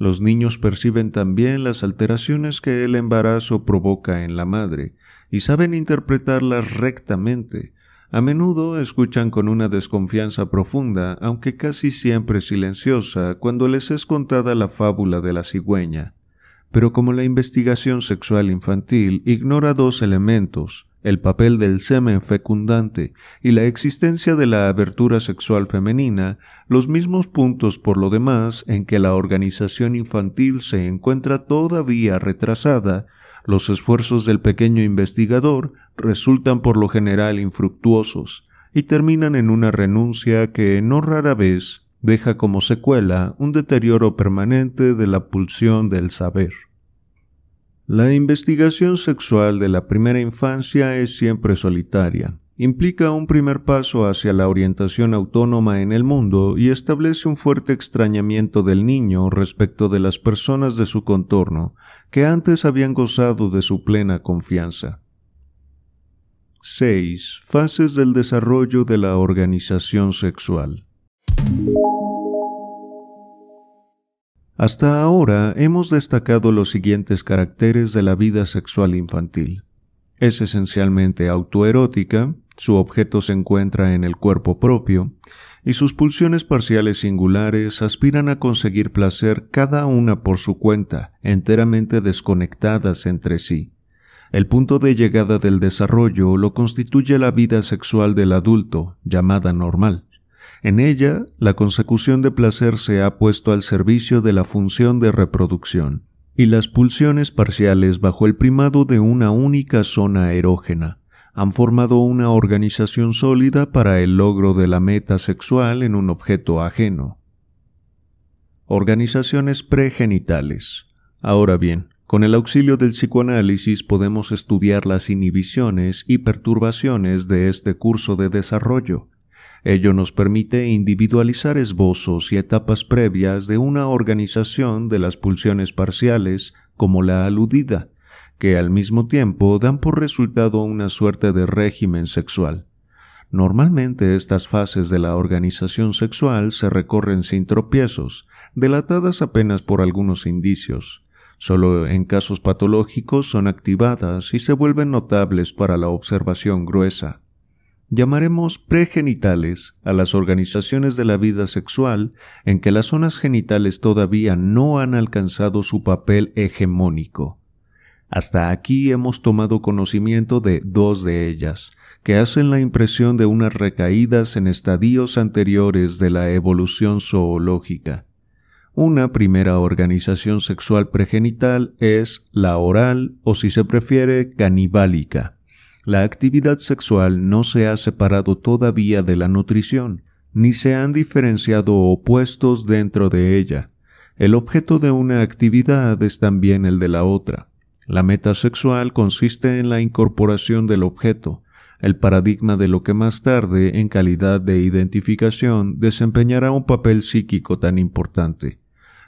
Los niños perciben también las alteraciones que el embarazo provoca en la madre y saben interpretarlas rectamente. A menudo escuchan con una desconfianza profunda, aunque casi siempre silenciosa, cuando les es contada la fábula de la cigüeña. Pero como la investigación sexual infantil ignora dos elementos, el papel del semen fecundante y la existencia de la abertura sexual femenina, los mismos puntos por lo demás en que la organización infantil se encuentra todavía retrasada, los esfuerzos del pequeño investigador resultan por lo general infructuosos y terminan en una renuncia que no rara vez deja como secuela un deterioro permanente de la pulsión del saber. La investigación sexual de la primera infancia es siempre solitaria. Implica un primer paso hacia la orientación autónoma en el mundo y establece un fuerte extrañamiento del niño respecto de las personas de su contorno, que antes habían gozado de su plena confianza. 6. Fases del desarrollo de la organización sexual. Hasta ahora hemos destacado los siguientes caracteres de la vida sexual infantil. Es esencialmente autoerótica, su objeto se encuentra en el cuerpo propio, y sus pulsiones parciales singulares aspiran a conseguir placer cada una por su cuenta, enteramente desconectadas entre sí. El punto de llegada del desarrollo lo constituye la vida sexual del adulto, llamada normal. En ella, la consecución de placer se ha puesto al servicio de la función de reproducción, y las pulsiones parciales bajo el primado de una única zona erógena han formado una organización sólida para el logro de la meta sexual en un objeto ajeno. Organizaciones pregenitales. Ahora bien, con el auxilio del psicoanálisis podemos estudiar las inhibiciones y perturbaciones de este curso de desarrollo, Ello nos permite individualizar esbozos y etapas previas de una organización de las pulsiones parciales, como la aludida, que al mismo tiempo dan por resultado una suerte de régimen sexual. Normalmente estas fases de la organización sexual se recorren sin tropiezos, delatadas apenas por algunos indicios. Solo en casos patológicos son activadas y se vuelven notables para la observación gruesa llamaremos pregenitales a las organizaciones de la vida sexual en que las zonas genitales todavía no han alcanzado su papel hegemónico. Hasta aquí hemos tomado conocimiento de dos de ellas, que hacen la impresión de unas recaídas en estadios anteriores de la evolución zoológica. Una primera organización sexual pregenital es la oral o si se prefiere canibálica la actividad sexual no se ha separado todavía de la nutrición, ni se han diferenciado opuestos dentro de ella. El objeto de una actividad es también el de la otra. La meta sexual consiste en la incorporación del objeto, el paradigma de lo que más tarde, en calidad de identificación, desempeñará un papel psíquico tan importante.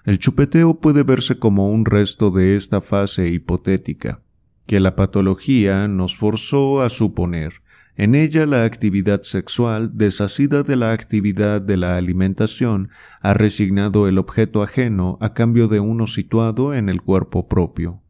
El chupeteo puede verse como un resto de esta fase hipotética que la patología nos forzó a suponer. En ella la actividad sexual, desasida de la actividad de la alimentación, ha resignado el objeto ajeno a cambio de uno situado en el cuerpo propio.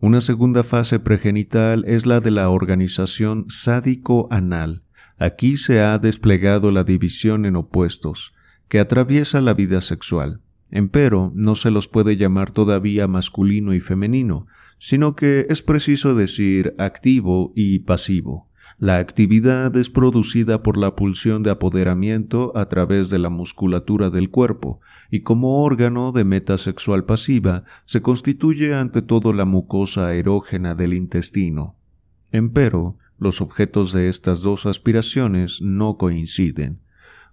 Una segunda fase pregenital es la de la organización sádico-anal. Aquí se ha desplegado la división en opuestos, que atraviesa la vida sexual. Empero, no se los puede llamar todavía masculino y femenino, sino que es preciso decir activo y pasivo. La actividad es producida por la pulsión de apoderamiento a través de la musculatura del cuerpo, y como órgano de meta sexual pasiva se constituye ante todo la mucosa erógena del intestino. Empero, los objetos de estas dos aspiraciones no coinciden.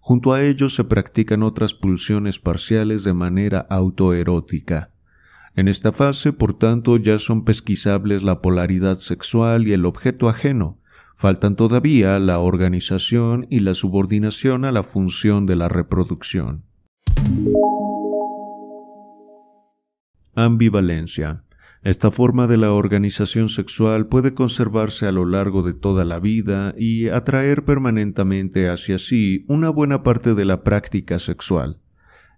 Junto a ellos se practican otras pulsiones parciales de manera autoerótica. En esta fase, por tanto, ya son pesquisables la polaridad sexual y el objeto ajeno. Faltan todavía la organización y la subordinación a la función de la reproducción. Ambivalencia. Esta forma de la organización sexual puede conservarse a lo largo de toda la vida y atraer permanentemente hacia sí una buena parte de la práctica sexual.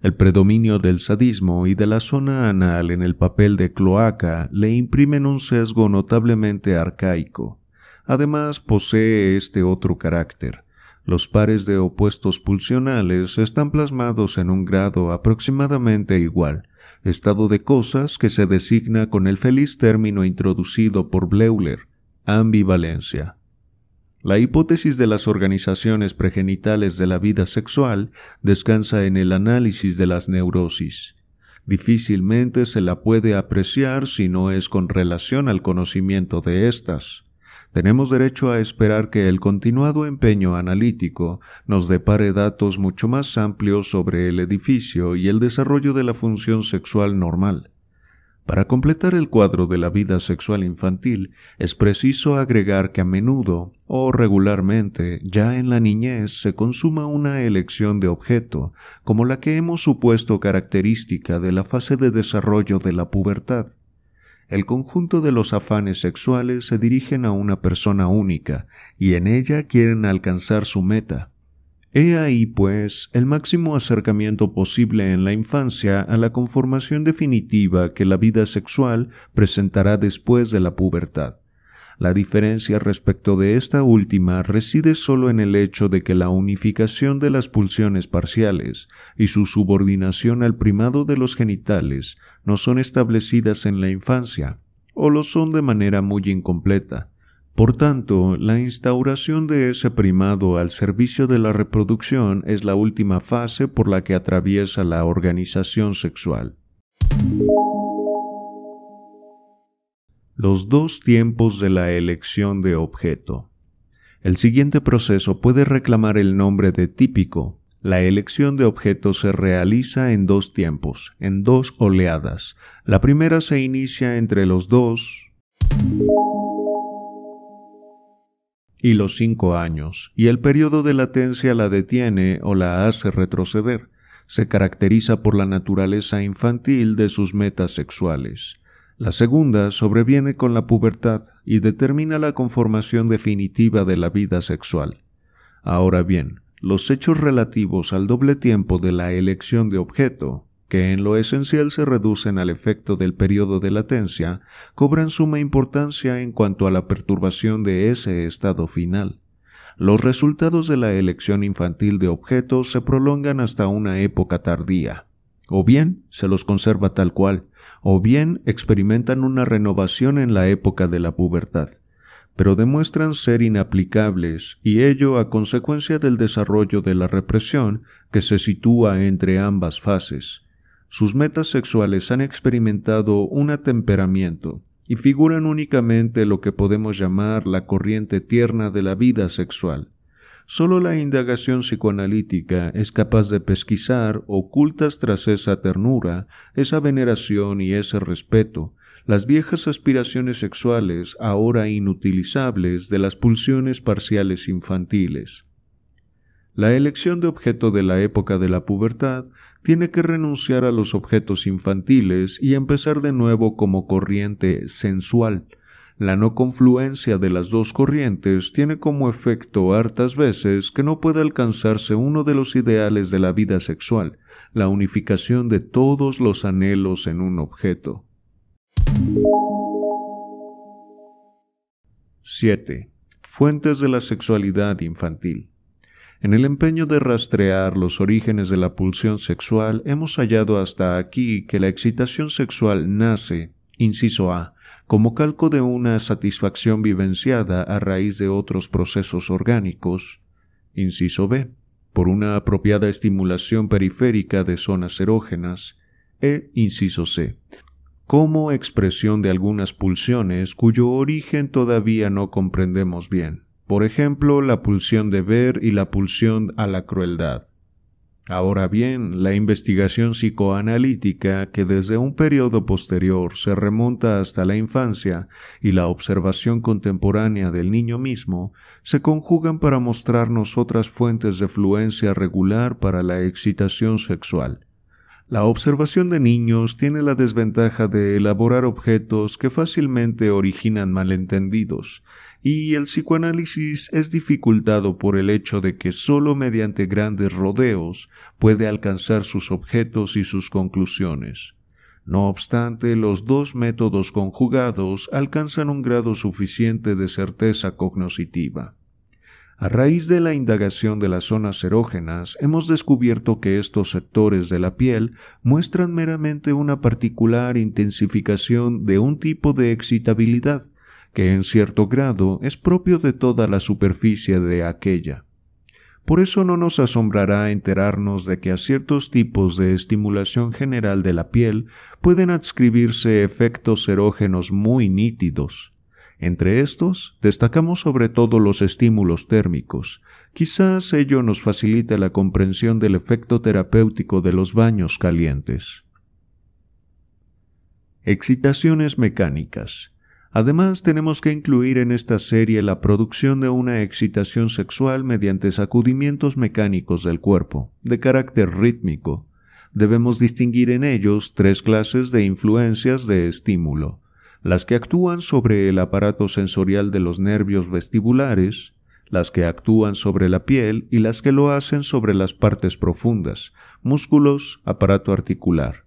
El predominio del sadismo y de la zona anal en el papel de cloaca le imprimen un sesgo notablemente arcaico. Además, posee este otro carácter. Los pares de opuestos pulsionales están plasmados en un grado aproximadamente igual, estado de cosas que se designa con el feliz término introducido por Bleuler, ambivalencia. La hipótesis de las organizaciones pregenitales de la vida sexual descansa en el análisis de las neurosis. Difícilmente se la puede apreciar si no es con relación al conocimiento de estas. Tenemos derecho a esperar que el continuado empeño analítico nos depare datos mucho más amplios sobre el edificio y el desarrollo de la función sexual normal. Para completar el cuadro de la vida sexual infantil, es preciso agregar que a menudo, o regularmente, ya en la niñez se consuma una elección de objeto, como la que hemos supuesto característica de la fase de desarrollo de la pubertad el conjunto de los afanes sexuales se dirigen a una persona única, y en ella quieren alcanzar su meta. He ahí, pues, el máximo acercamiento posible en la infancia a la conformación definitiva que la vida sexual presentará después de la pubertad. La diferencia respecto de esta última reside solo en el hecho de que la unificación de las pulsiones parciales y su subordinación al primado de los genitales no son establecidas en la infancia, o lo son de manera muy incompleta. Por tanto, la instauración de ese primado al servicio de la reproducción es la última fase por la que atraviesa la organización sexual los dos tiempos de la elección de objeto. El siguiente proceso puede reclamar el nombre de típico. La elección de objeto se realiza en dos tiempos, en dos oleadas. La primera se inicia entre los dos y los cinco años, y el periodo de latencia la detiene o la hace retroceder. Se caracteriza por la naturaleza infantil de sus metas sexuales. La segunda sobreviene con la pubertad y determina la conformación definitiva de la vida sexual. Ahora bien, los hechos relativos al doble tiempo de la elección de objeto, que en lo esencial se reducen al efecto del periodo de latencia, cobran suma importancia en cuanto a la perturbación de ese estado final. Los resultados de la elección infantil de objetos se prolongan hasta una época tardía, o bien se los conserva tal cual, o bien experimentan una renovación en la época de la pubertad, pero demuestran ser inaplicables, y ello a consecuencia del desarrollo de la represión que se sitúa entre ambas fases. Sus metas sexuales han experimentado un atemperamiento, y figuran únicamente lo que podemos llamar la corriente tierna de la vida sexual, Solo la indagación psicoanalítica es capaz de pesquisar ocultas tras esa ternura, esa veneración y ese respeto, las viejas aspiraciones sexuales ahora inutilizables de las pulsiones parciales infantiles. La elección de objeto de la época de la pubertad tiene que renunciar a los objetos infantiles y empezar de nuevo como corriente sensual, la no confluencia de las dos corrientes tiene como efecto hartas veces que no puede alcanzarse uno de los ideales de la vida sexual, la unificación de todos los anhelos en un objeto. 7. Fuentes de la sexualidad infantil. En el empeño de rastrear los orígenes de la pulsión sexual, hemos hallado hasta aquí que la excitación sexual nace, inciso A, como calco de una satisfacción vivenciada a raíz de otros procesos orgánicos. Inciso B. Por una apropiada estimulación periférica de zonas erógenas. E. Inciso C. Como expresión de algunas pulsiones cuyo origen todavía no comprendemos bien. Por ejemplo, la pulsión de ver y la pulsión a la crueldad. Ahora bien, la investigación psicoanalítica, que desde un periodo posterior se remonta hasta la infancia, y la observación contemporánea del niño mismo, se conjugan para mostrarnos otras fuentes de fluencia regular para la excitación sexual. La observación de niños tiene la desventaja de elaborar objetos que fácilmente originan malentendidos, y el psicoanálisis es dificultado por el hecho de que sólo mediante grandes rodeos puede alcanzar sus objetos y sus conclusiones. No obstante, los dos métodos conjugados alcanzan un grado suficiente de certeza cognoscitiva. A raíz de la indagación de las zonas erógenas, hemos descubierto que estos sectores de la piel muestran meramente una particular intensificación de un tipo de excitabilidad, que en cierto grado es propio de toda la superficie de aquella. Por eso no nos asombrará enterarnos de que a ciertos tipos de estimulación general de la piel pueden adscribirse efectos erógenos muy nítidos. Entre estos, destacamos sobre todo los estímulos térmicos. Quizás ello nos facilite la comprensión del efecto terapéutico de los baños calientes. Excitaciones mecánicas. Además, tenemos que incluir en esta serie la producción de una excitación sexual mediante sacudimientos mecánicos del cuerpo, de carácter rítmico. Debemos distinguir en ellos tres clases de influencias de estímulo, las que actúan sobre el aparato sensorial de los nervios vestibulares, las que actúan sobre la piel y las que lo hacen sobre las partes profundas, músculos, aparato articular.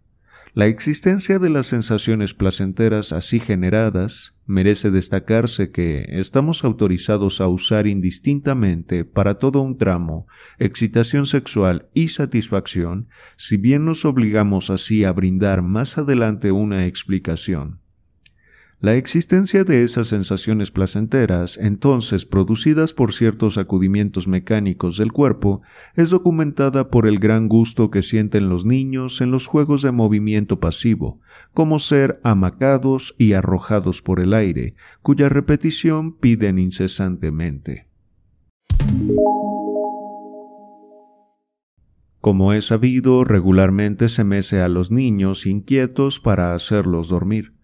La existencia de las sensaciones placenteras así generadas merece destacarse que estamos autorizados a usar indistintamente para todo un tramo excitación sexual y satisfacción, si bien nos obligamos así a brindar más adelante una explicación. La existencia de esas sensaciones placenteras, entonces producidas por ciertos acudimientos mecánicos del cuerpo, es documentada por el gran gusto que sienten los niños en los juegos de movimiento pasivo, como ser amacados y arrojados por el aire, cuya repetición piden incesantemente. Como es sabido, regularmente se mece a los niños inquietos para hacerlos dormir.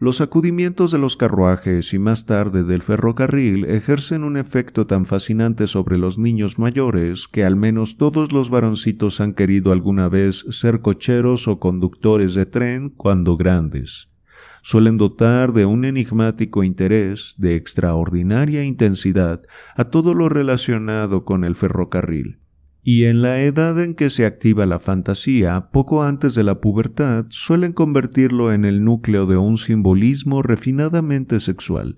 Los sacudimientos de los carruajes y más tarde del ferrocarril ejercen un efecto tan fascinante sobre los niños mayores que al menos todos los varoncitos han querido alguna vez ser cocheros o conductores de tren cuando grandes. Suelen dotar de un enigmático interés, de extraordinaria intensidad, a todo lo relacionado con el ferrocarril. Y en la edad en que se activa la fantasía, poco antes de la pubertad, suelen convertirlo en el núcleo de un simbolismo refinadamente sexual.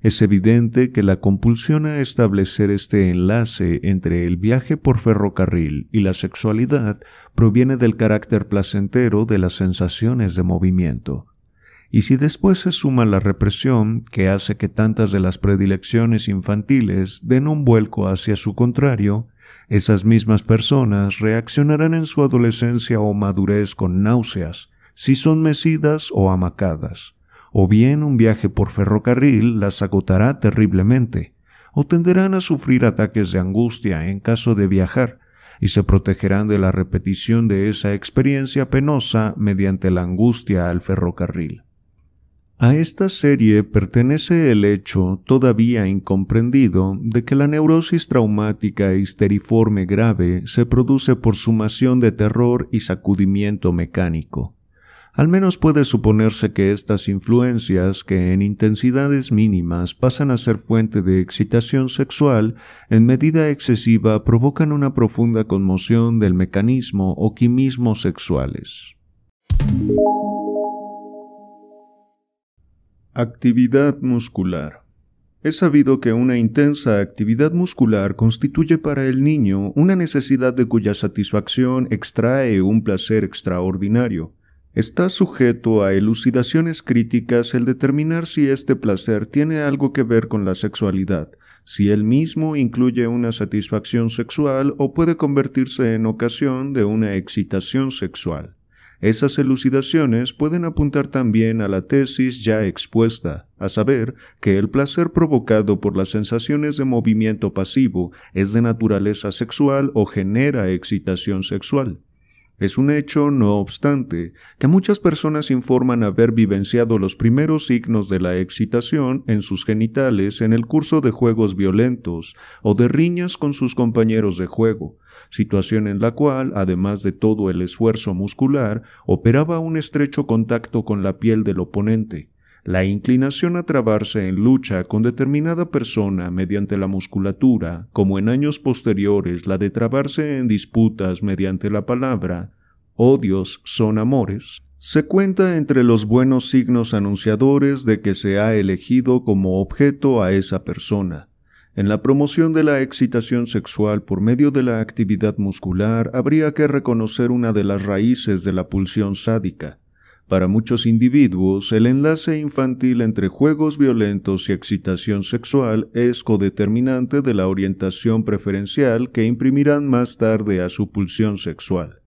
Es evidente que la compulsión a establecer este enlace entre el viaje por ferrocarril y la sexualidad proviene del carácter placentero de las sensaciones de movimiento. Y si después se suma la represión, que hace que tantas de las predilecciones infantiles den un vuelco hacia su contrario, esas mismas personas reaccionarán en su adolescencia o madurez con náuseas, si son mecidas o amacadas, o bien un viaje por ferrocarril las agotará terriblemente, o tenderán a sufrir ataques de angustia en caso de viajar, y se protegerán de la repetición de esa experiencia penosa mediante la angustia al ferrocarril. A esta serie pertenece el hecho, todavía incomprendido, de que la neurosis traumática e histeriforme grave se produce por sumación de terror y sacudimiento mecánico. Al menos puede suponerse que estas influencias, que en intensidades mínimas pasan a ser fuente de excitación sexual, en medida excesiva provocan una profunda conmoción del mecanismo o quimismo sexuales. Actividad muscular. Es sabido que una intensa actividad muscular constituye para el niño una necesidad de cuya satisfacción extrae un placer extraordinario. Está sujeto a elucidaciones críticas el determinar si este placer tiene algo que ver con la sexualidad, si él mismo incluye una satisfacción sexual o puede convertirse en ocasión de una excitación sexual. Esas elucidaciones pueden apuntar también a la tesis ya expuesta, a saber, que el placer provocado por las sensaciones de movimiento pasivo es de naturaleza sexual o genera excitación sexual. Es un hecho, no obstante, que muchas personas informan haber vivenciado los primeros signos de la excitación en sus genitales en el curso de juegos violentos o de riñas con sus compañeros de juego, situación en la cual, además de todo el esfuerzo muscular, operaba un estrecho contacto con la piel del oponente. La inclinación a trabarse en lucha con determinada persona mediante la musculatura, como en años posteriores la de trabarse en disputas mediante la palabra, odios son amores, se cuenta entre los buenos signos anunciadores de que se ha elegido como objeto a esa persona. En la promoción de la excitación sexual por medio de la actividad muscular habría que reconocer una de las raíces de la pulsión sádica. Para muchos individuos, el enlace infantil entre juegos violentos y excitación sexual es codeterminante de la orientación preferencial que imprimirán más tarde a su pulsión sexual.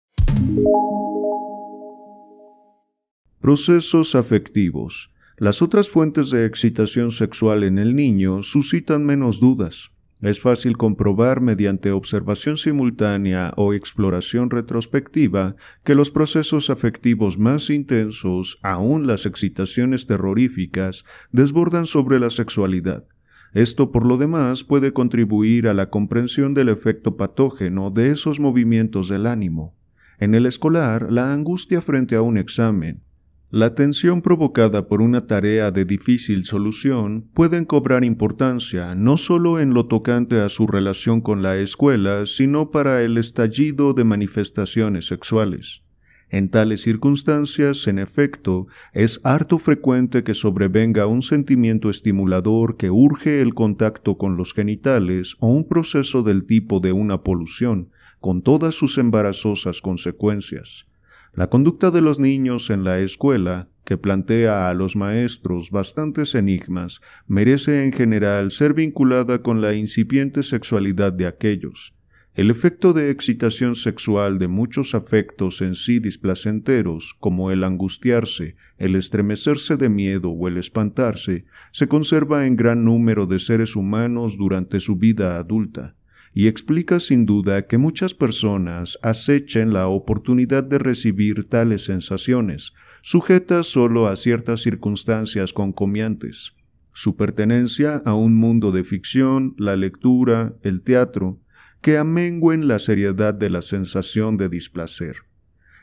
Procesos afectivos. Las otras fuentes de excitación sexual en el niño suscitan menos dudas. Es fácil comprobar mediante observación simultánea o exploración retrospectiva que los procesos afectivos más intensos, aún las excitaciones terroríficas, desbordan sobre la sexualidad. Esto, por lo demás, puede contribuir a la comprensión del efecto patógeno de esos movimientos del ánimo. En el escolar, la angustia frente a un examen, la tensión provocada por una tarea de difícil solución pueden cobrar importancia no solo en lo tocante a su relación con la escuela, sino para el estallido de manifestaciones sexuales. En tales circunstancias, en efecto, es harto frecuente que sobrevenga un sentimiento estimulador que urge el contacto con los genitales o un proceso del tipo de una polución, con todas sus embarazosas consecuencias. La conducta de los niños en la escuela, que plantea a los maestros bastantes enigmas, merece en general ser vinculada con la incipiente sexualidad de aquellos. El efecto de excitación sexual de muchos afectos en sí displacenteros, como el angustiarse, el estremecerse de miedo o el espantarse, se conserva en gran número de seres humanos durante su vida adulta y explica sin duda que muchas personas acechen la oportunidad de recibir tales sensaciones, sujetas solo a ciertas circunstancias concomiantes. Su pertenencia a un mundo de ficción, la lectura, el teatro, que amenguen la seriedad de la sensación de displacer.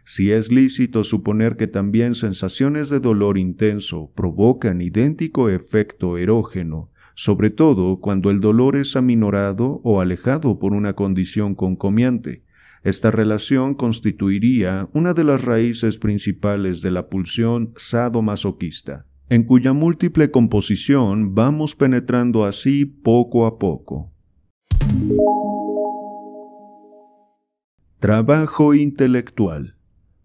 Si es lícito suponer que también sensaciones de dolor intenso provocan idéntico efecto erógeno, sobre todo cuando el dolor es aminorado o alejado por una condición concomiante. Esta relación constituiría una de las raíces principales de la pulsión sadomasoquista, en cuya múltiple composición vamos penetrando así poco a poco. Trabajo intelectual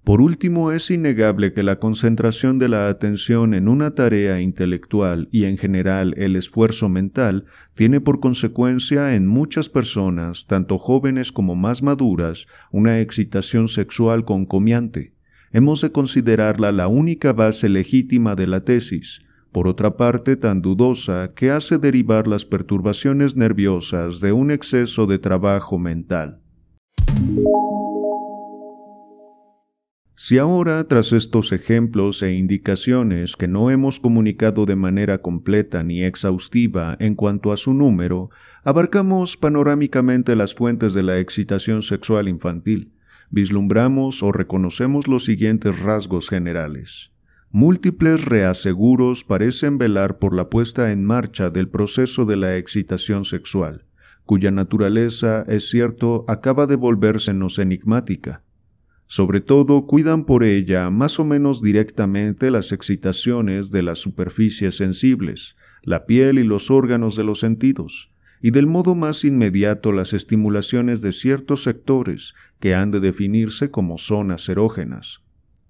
por último, es innegable que la concentración de la atención en una tarea intelectual y en general el esfuerzo mental tiene por consecuencia en muchas personas, tanto jóvenes como más maduras, una excitación sexual concomiante. Hemos de considerarla la única base legítima de la tesis, por otra parte tan dudosa que hace derivar las perturbaciones nerviosas de un exceso de trabajo mental. Si ahora, tras estos ejemplos e indicaciones que no hemos comunicado de manera completa ni exhaustiva en cuanto a su número, abarcamos panorámicamente las fuentes de la excitación sexual infantil, vislumbramos o reconocemos los siguientes rasgos generales. Múltiples reaseguros parecen velar por la puesta en marcha del proceso de la excitación sexual, cuya naturaleza, es cierto, acaba de volvérsenos enigmática sobre todo, cuidan por ella más o menos directamente las excitaciones de las superficies sensibles, la piel y los órganos de los sentidos, y del modo más inmediato las estimulaciones de ciertos sectores que han de definirse como zonas erógenas.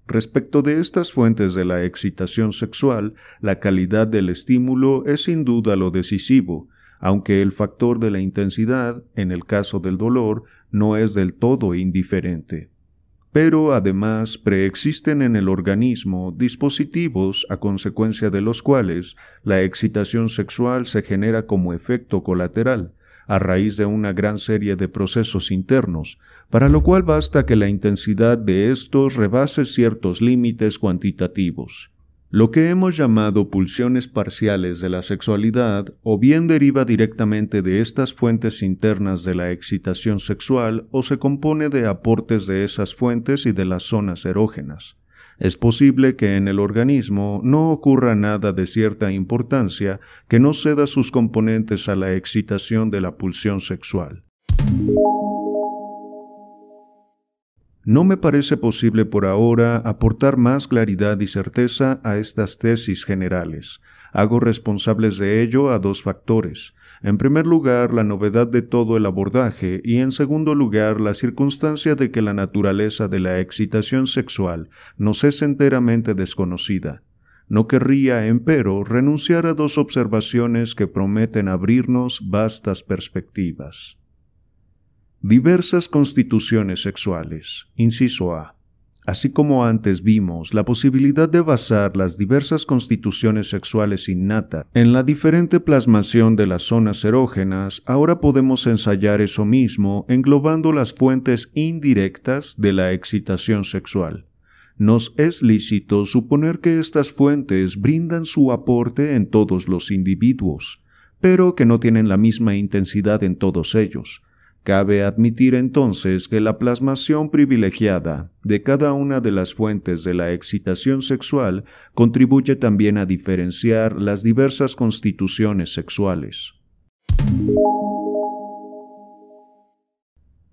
Respecto de estas fuentes de la excitación sexual, la calidad del estímulo es sin duda lo decisivo, aunque el factor de la intensidad, en el caso del dolor, no es del todo indiferente pero además preexisten en el organismo dispositivos a consecuencia de los cuales la excitación sexual se genera como efecto colateral, a raíz de una gran serie de procesos internos, para lo cual basta que la intensidad de estos rebase ciertos límites cuantitativos. Lo que hemos llamado pulsiones parciales de la sexualidad o bien deriva directamente de estas fuentes internas de la excitación sexual o se compone de aportes de esas fuentes y de las zonas erógenas. Es posible que en el organismo no ocurra nada de cierta importancia que no ceda sus componentes a la excitación de la pulsión sexual. No me parece posible por ahora aportar más claridad y certeza a estas tesis generales. Hago responsables de ello a dos factores. En primer lugar, la novedad de todo el abordaje y en segundo lugar, la circunstancia de que la naturaleza de la excitación sexual nos es enteramente desconocida. No querría, empero, renunciar a dos observaciones que prometen abrirnos vastas perspectivas diversas constituciones sexuales. Inciso A. Así como antes vimos la posibilidad de basar las diversas constituciones sexuales innata en la diferente plasmación de las zonas erógenas, ahora podemos ensayar eso mismo englobando las fuentes indirectas de la excitación sexual. Nos es lícito suponer que estas fuentes brindan su aporte en todos los individuos, pero que no tienen la misma intensidad en todos ellos, Cabe admitir entonces que la plasmación privilegiada de cada una de las fuentes de la excitación sexual contribuye también a diferenciar las diversas constituciones sexuales.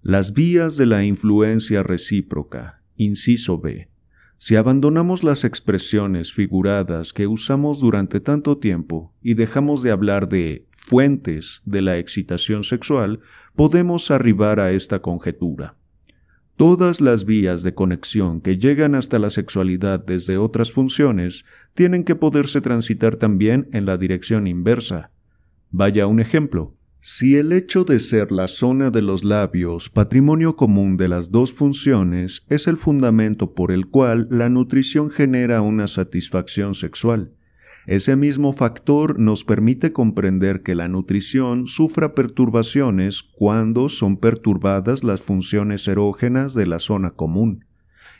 Las vías de la influencia recíproca, inciso B. Si abandonamos las expresiones figuradas que usamos durante tanto tiempo y dejamos de hablar de fuentes de la excitación sexual, podemos arribar a esta conjetura. Todas las vías de conexión que llegan hasta la sexualidad desde otras funciones tienen que poderse transitar también en la dirección inversa. Vaya un ejemplo. Si el hecho de ser la zona de los labios, patrimonio común de las dos funciones, es el fundamento por el cual la nutrición genera una satisfacción sexual, ese mismo factor nos permite comprender que la nutrición sufra perturbaciones cuando son perturbadas las funciones erógenas de la zona común.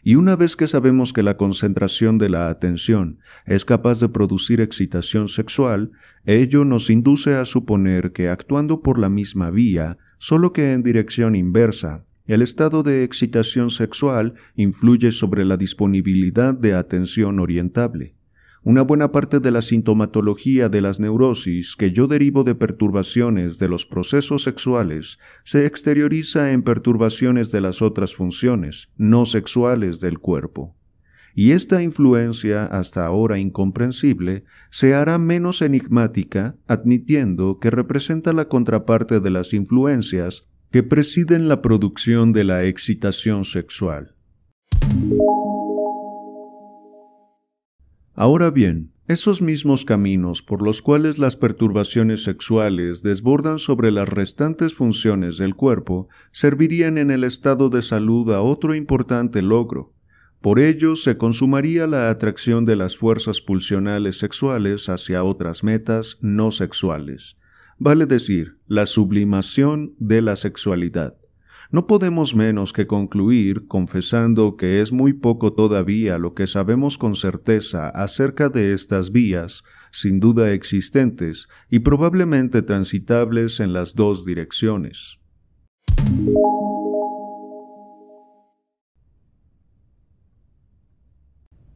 Y una vez que sabemos que la concentración de la atención es capaz de producir excitación sexual, ello nos induce a suponer que actuando por la misma vía, solo que en dirección inversa, el estado de excitación sexual influye sobre la disponibilidad de atención orientable. Una buena parte de la sintomatología de las neurosis que yo derivo de perturbaciones de los procesos sexuales se exterioriza en perturbaciones de las otras funciones no sexuales del cuerpo. Y esta influencia, hasta ahora incomprensible, se hará menos enigmática admitiendo que representa la contraparte de las influencias que presiden la producción de la excitación sexual. Ahora bien, esos mismos caminos por los cuales las perturbaciones sexuales desbordan sobre las restantes funciones del cuerpo servirían en el estado de salud a otro importante logro. Por ello se consumaría la atracción de las fuerzas pulsionales sexuales hacia otras metas no sexuales, vale decir, la sublimación de la sexualidad. No podemos menos que concluir confesando que es muy poco todavía lo que sabemos con certeza acerca de estas vías, sin duda existentes y probablemente transitables en las dos direcciones.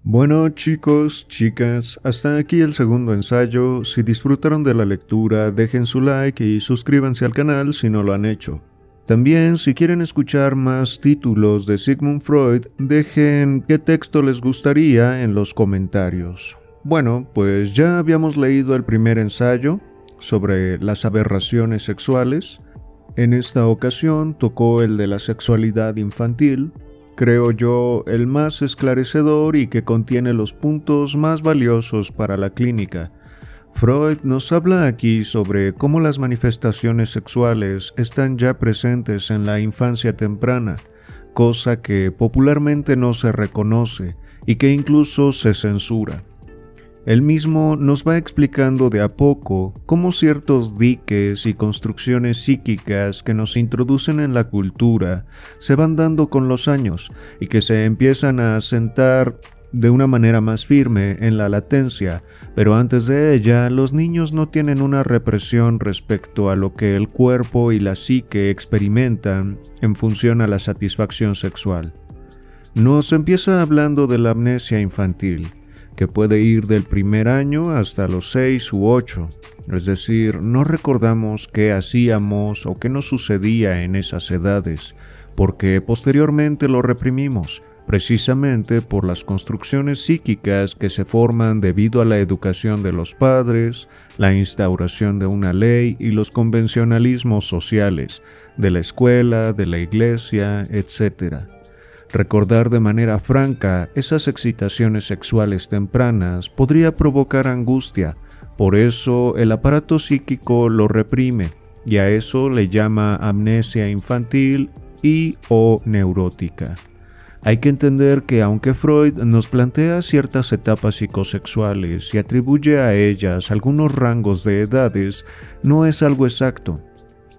Bueno chicos, chicas, hasta aquí el segundo ensayo. Si disfrutaron de la lectura, dejen su like y suscríbanse al canal si no lo han hecho. También, si quieren escuchar más títulos de Sigmund Freud, dejen qué texto les gustaría en los comentarios. Bueno, pues ya habíamos leído el primer ensayo sobre las aberraciones sexuales. En esta ocasión tocó el de la sexualidad infantil, creo yo el más esclarecedor y que contiene los puntos más valiosos para la clínica Freud nos habla aquí sobre cómo las manifestaciones sexuales están ya presentes en la infancia temprana, cosa que popularmente no se reconoce y que incluso se censura. Él mismo nos va explicando de a poco cómo ciertos diques y construcciones psíquicas que nos introducen en la cultura se van dando con los años y que se empiezan a asentar de una manera más firme en la latencia, pero antes de ella los niños no tienen una represión respecto a lo que el cuerpo y la psique experimentan en función a la satisfacción sexual. Nos empieza hablando de la amnesia infantil, que puede ir del primer año hasta los 6 u 8, es decir, no recordamos qué hacíamos o qué nos sucedía en esas edades, porque posteriormente lo reprimimos precisamente por las construcciones psíquicas que se forman debido a la educación de los padres, la instauración de una ley y los convencionalismos sociales, de la escuela, de la iglesia, etc. Recordar de manera franca esas excitaciones sexuales tempranas podría provocar angustia, por eso el aparato psíquico lo reprime y a eso le llama amnesia infantil y o neurótica. Hay que entender que aunque Freud nos plantea ciertas etapas psicosexuales y atribuye a ellas algunos rangos de edades, no es algo exacto.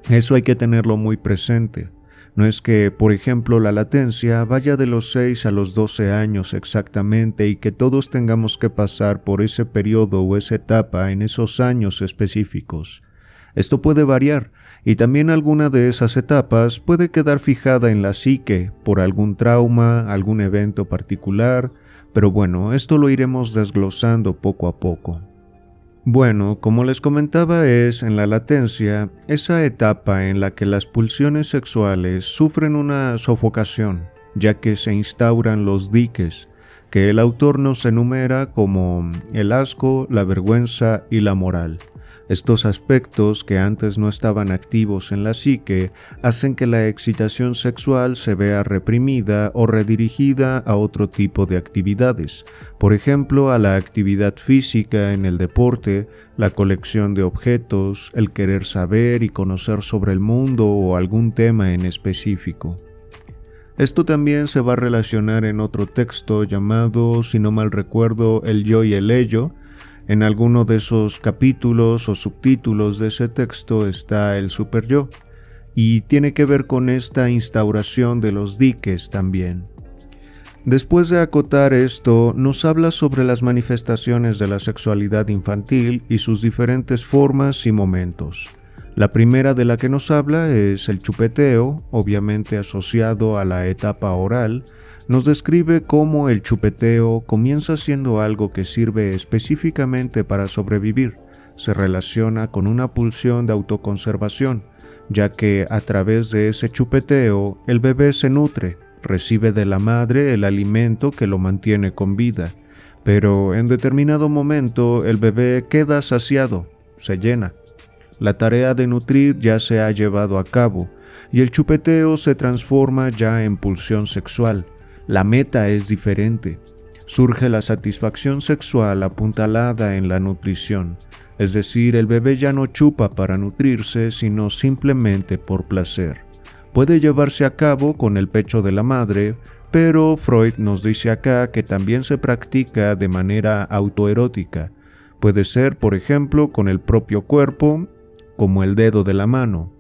Eso hay que tenerlo muy presente. No es que, por ejemplo, la latencia vaya de los 6 a los 12 años exactamente y que todos tengamos que pasar por ese periodo o esa etapa en esos años específicos. Esto puede variar, y también alguna de esas etapas puede quedar fijada en la psique por algún trauma, algún evento particular, pero bueno, esto lo iremos desglosando poco a poco. Bueno, como les comentaba es, en la latencia, esa etapa en la que las pulsiones sexuales sufren una sofocación, ya que se instauran los diques, que el autor nos enumera como el asco, la vergüenza y la moral. Estos aspectos que antes no estaban activos en la psique hacen que la excitación sexual se vea reprimida o redirigida a otro tipo de actividades, por ejemplo a la actividad física en el deporte, la colección de objetos, el querer saber y conocer sobre el mundo o algún tema en específico. Esto también se va a relacionar en otro texto llamado, si no mal recuerdo, El yo y el ello, en alguno de esos capítulos o subtítulos de ese texto está el super yo, y tiene que ver con esta instauración de los diques también. Después de acotar esto, nos habla sobre las manifestaciones de la sexualidad infantil y sus diferentes formas y momentos. La primera de la que nos habla es el chupeteo, obviamente asociado a la etapa oral, nos describe cómo el chupeteo comienza siendo algo que sirve específicamente para sobrevivir. Se relaciona con una pulsión de autoconservación, ya que a través de ese chupeteo el bebé se nutre, recibe de la madre el alimento que lo mantiene con vida, pero en determinado momento el bebé queda saciado, se llena. La tarea de nutrir ya se ha llevado a cabo, y el chupeteo se transforma ya en pulsión sexual, la meta es diferente. Surge la satisfacción sexual apuntalada en la nutrición, es decir, el bebé ya no chupa para nutrirse, sino simplemente por placer. Puede llevarse a cabo con el pecho de la madre, pero Freud nos dice acá que también se practica de manera autoerótica. Puede ser, por ejemplo, con el propio cuerpo, como el dedo de la mano.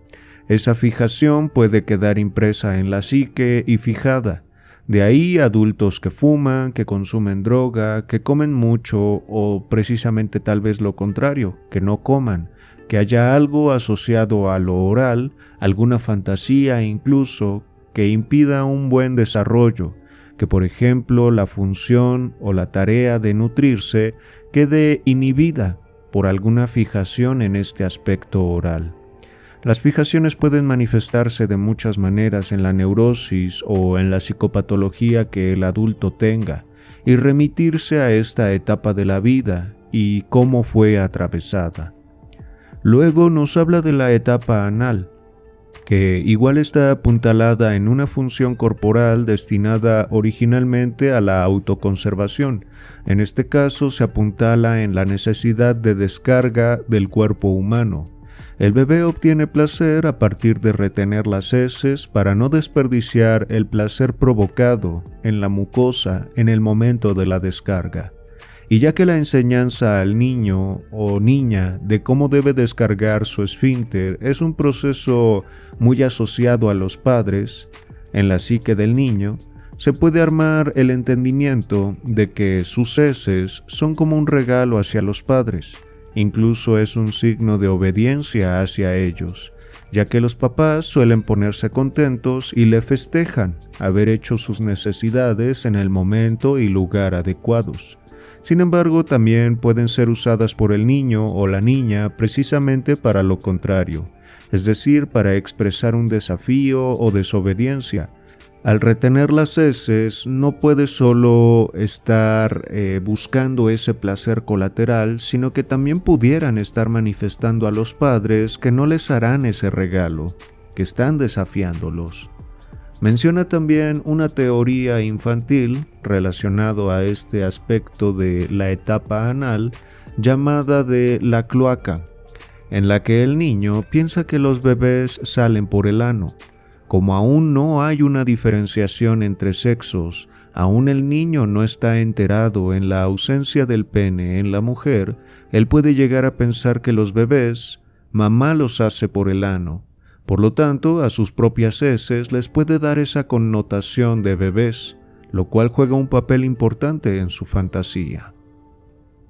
Esa fijación puede quedar impresa en la psique y fijada. De ahí adultos que fuman, que consumen droga, que comen mucho o precisamente tal vez lo contrario, que no coman, que haya algo asociado a lo oral, alguna fantasía incluso, que impida un buen desarrollo, que por ejemplo la función o la tarea de nutrirse quede inhibida por alguna fijación en este aspecto oral. Las fijaciones pueden manifestarse de muchas maneras en la neurosis o en la psicopatología que el adulto tenga y remitirse a esta etapa de la vida y cómo fue atravesada. Luego nos habla de la etapa anal, que igual está apuntalada en una función corporal destinada originalmente a la autoconservación. En este caso se apuntala en la necesidad de descarga del cuerpo humano, el bebé obtiene placer a partir de retener las heces para no desperdiciar el placer provocado en la mucosa en el momento de la descarga. Y ya que la enseñanza al niño o niña de cómo debe descargar su esfínter es un proceso muy asociado a los padres, en la psique del niño, se puede armar el entendimiento de que sus heces son como un regalo hacia los padres Incluso es un signo de obediencia hacia ellos, ya que los papás suelen ponerse contentos y le festejan haber hecho sus necesidades en el momento y lugar adecuados. Sin embargo, también pueden ser usadas por el niño o la niña precisamente para lo contrario, es decir, para expresar un desafío o desobediencia, al retener las heces no puede solo estar eh, buscando ese placer colateral, sino que también pudieran estar manifestando a los padres que no les harán ese regalo, que están desafiándolos. Menciona también una teoría infantil relacionado a este aspecto de la etapa anal llamada de la cloaca, en la que el niño piensa que los bebés salen por el ano. Como aún no hay una diferenciación entre sexos, aún el niño no está enterado en la ausencia del pene en la mujer, él puede llegar a pensar que los bebés, mamá los hace por el ano. Por lo tanto, a sus propias heces les puede dar esa connotación de bebés, lo cual juega un papel importante en su fantasía.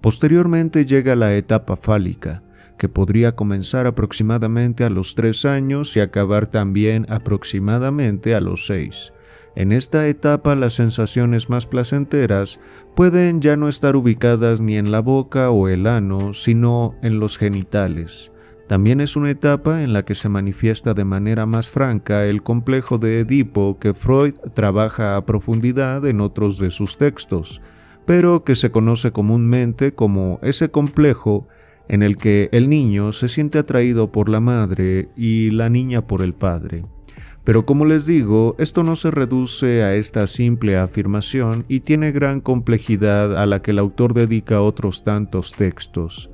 Posteriormente llega la etapa fálica, que podría comenzar aproximadamente a los 3 años y acabar también aproximadamente a los 6. En esta etapa las sensaciones más placenteras pueden ya no estar ubicadas ni en la boca o el ano, sino en los genitales. También es una etapa en la que se manifiesta de manera más franca el complejo de Edipo que Freud trabaja a profundidad en otros de sus textos, pero que se conoce comúnmente como ese complejo en el que el niño se siente atraído por la madre y la niña por el padre. Pero como les digo, esto no se reduce a esta simple afirmación y tiene gran complejidad a la que el autor dedica otros tantos textos.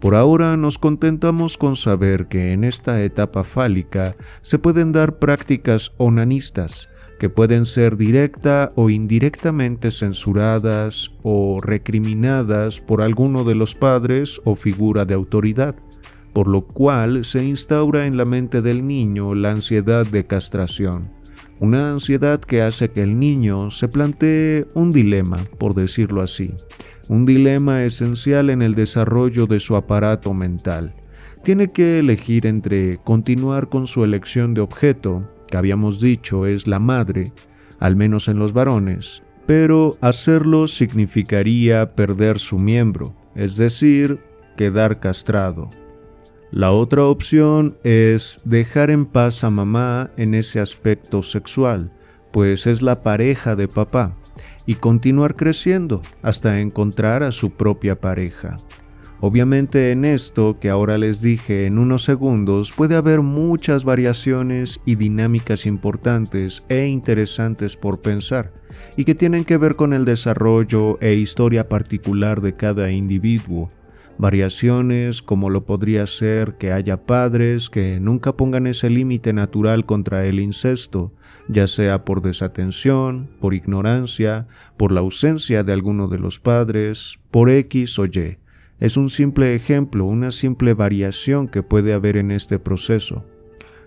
Por ahora nos contentamos con saber que en esta etapa fálica se pueden dar prácticas onanistas, que pueden ser directa o indirectamente censuradas o recriminadas por alguno de los padres o figura de autoridad, por lo cual se instaura en la mente del niño la ansiedad de castración, una ansiedad que hace que el niño se plantee un dilema, por decirlo así, un dilema esencial en el desarrollo de su aparato mental. Tiene que elegir entre continuar con su elección de objeto, que habíamos dicho es la madre, al menos en los varones, pero hacerlo significaría perder su miembro, es decir, quedar castrado. La otra opción es dejar en paz a mamá en ese aspecto sexual, pues es la pareja de papá, y continuar creciendo hasta encontrar a su propia pareja. Obviamente en esto que ahora les dije en unos segundos puede haber muchas variaciones y dinámicas importantes e interesantes por pensar y que tienen que ver con el desarrollo e historia particular de cada individuo. Variaciones como lo podría ser que haya padres que nunca pongan ese límite natural contra el incesto, ya sea por desatención, por ignorancia, por la ausencia de alguno de los padres, por X o Y es un simple ejemplo, una simple variación que puede haber en este proceso.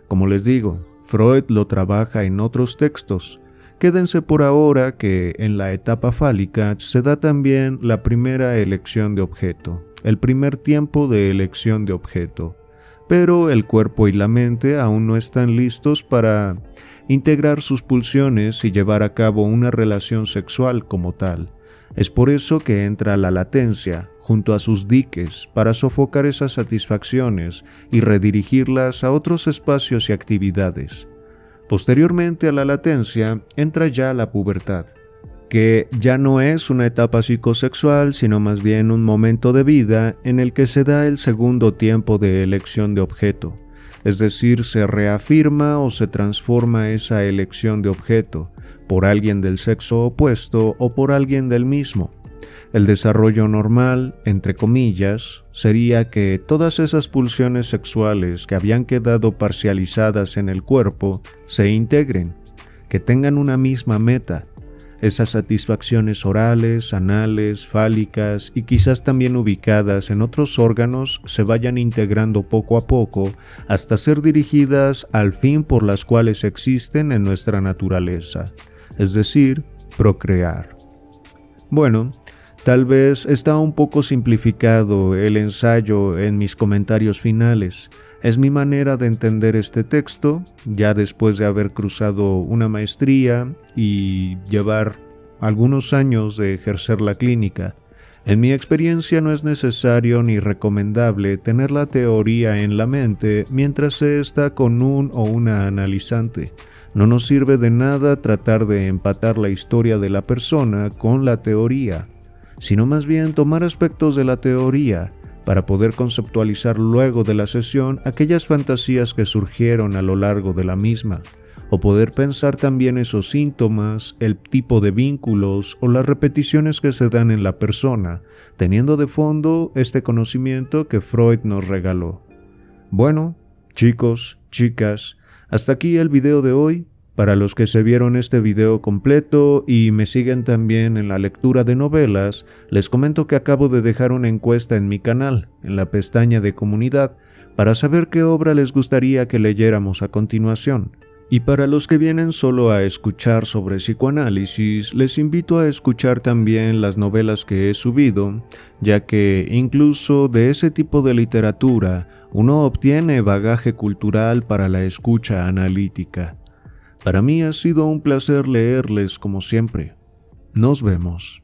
Como les digo, Freud lo trabaja en otros textos. Quédense por ahora que en la etapa fálica se da también la primera elección de objeto, el primer tiempo de elección de objeto. Pero el cuerpo y la mente aún no están listos para integrar sus pulsiones y llevar a cabo una relación sexual como tal. Es por eso que entra la latencia, junto a sus diques para sofocar esas satisfacciones y redirigirlas a otros espacios y actividades. Posteriormente a la latencia entra ya la pubertad, que ya no es una etapa psicosexual, sino más bien un momento de vida en el que se da el segundo tiempo de elección de objeto, es decir, se reafirma o se transforma esa elección de objeto por alguien del sexo opuesto o por alguien del mismo el desarrollo normal, entre comillas, sería que todas esas pulsiones sexuales que habían quedado parcializadas en el cuerpo se integren, que tengan una misma meta, esas satisfacciones orales, anales, fálicas y quizás también ubicadas en otros órganos se vayan integrando poco a poco hasta ser dirigidas al fin por las cuales existen en nuestra naturaleza, es decir, procrear. Bueno, Tal vez está un poco simplificado el ensayo en mis comentarios finales. Es mi manera de entender este texto, ya después de haber cruzado una maestría y llevar algunos años de ejercer la clínica. En mi experiencia no es necesario ni recomendable tener la teoría en la mente mientras se está con un o una analizante. No nos sirve de nada tratar de empatar la historia de la persona con la teoría sino más bien tomar aspectos de la teoría para poder conceptualizar luego de la sesión aquellas fantasías que surgieron a lo largo de la misma, o poder pensar también esos síntomas, el tipo de vínculos o las repeticiones que se dan en la persona, teniendo de fondo este conocimiento que Freud nos regaló. Bueno, chicos, chicas, hasta aquí el video de hoy. Para los que se vieron este video completo y me siguen también en la lectura de novelas, les comento que acabo de dejar una encuesta en mi canal, en la pestaña de comunidad, para saber qué obra les gustaría que leyéramos a continuación. Y para los que vienen solo a escuchar sobre psicoanálisis, les invito a escuchar también las novelas que he subido, ya que incluso de ese tipo de literatura uno obtiene bagaje cultural para la escucha analítica. Para mí ha sido un placer leerles como siempre. Nos vemos.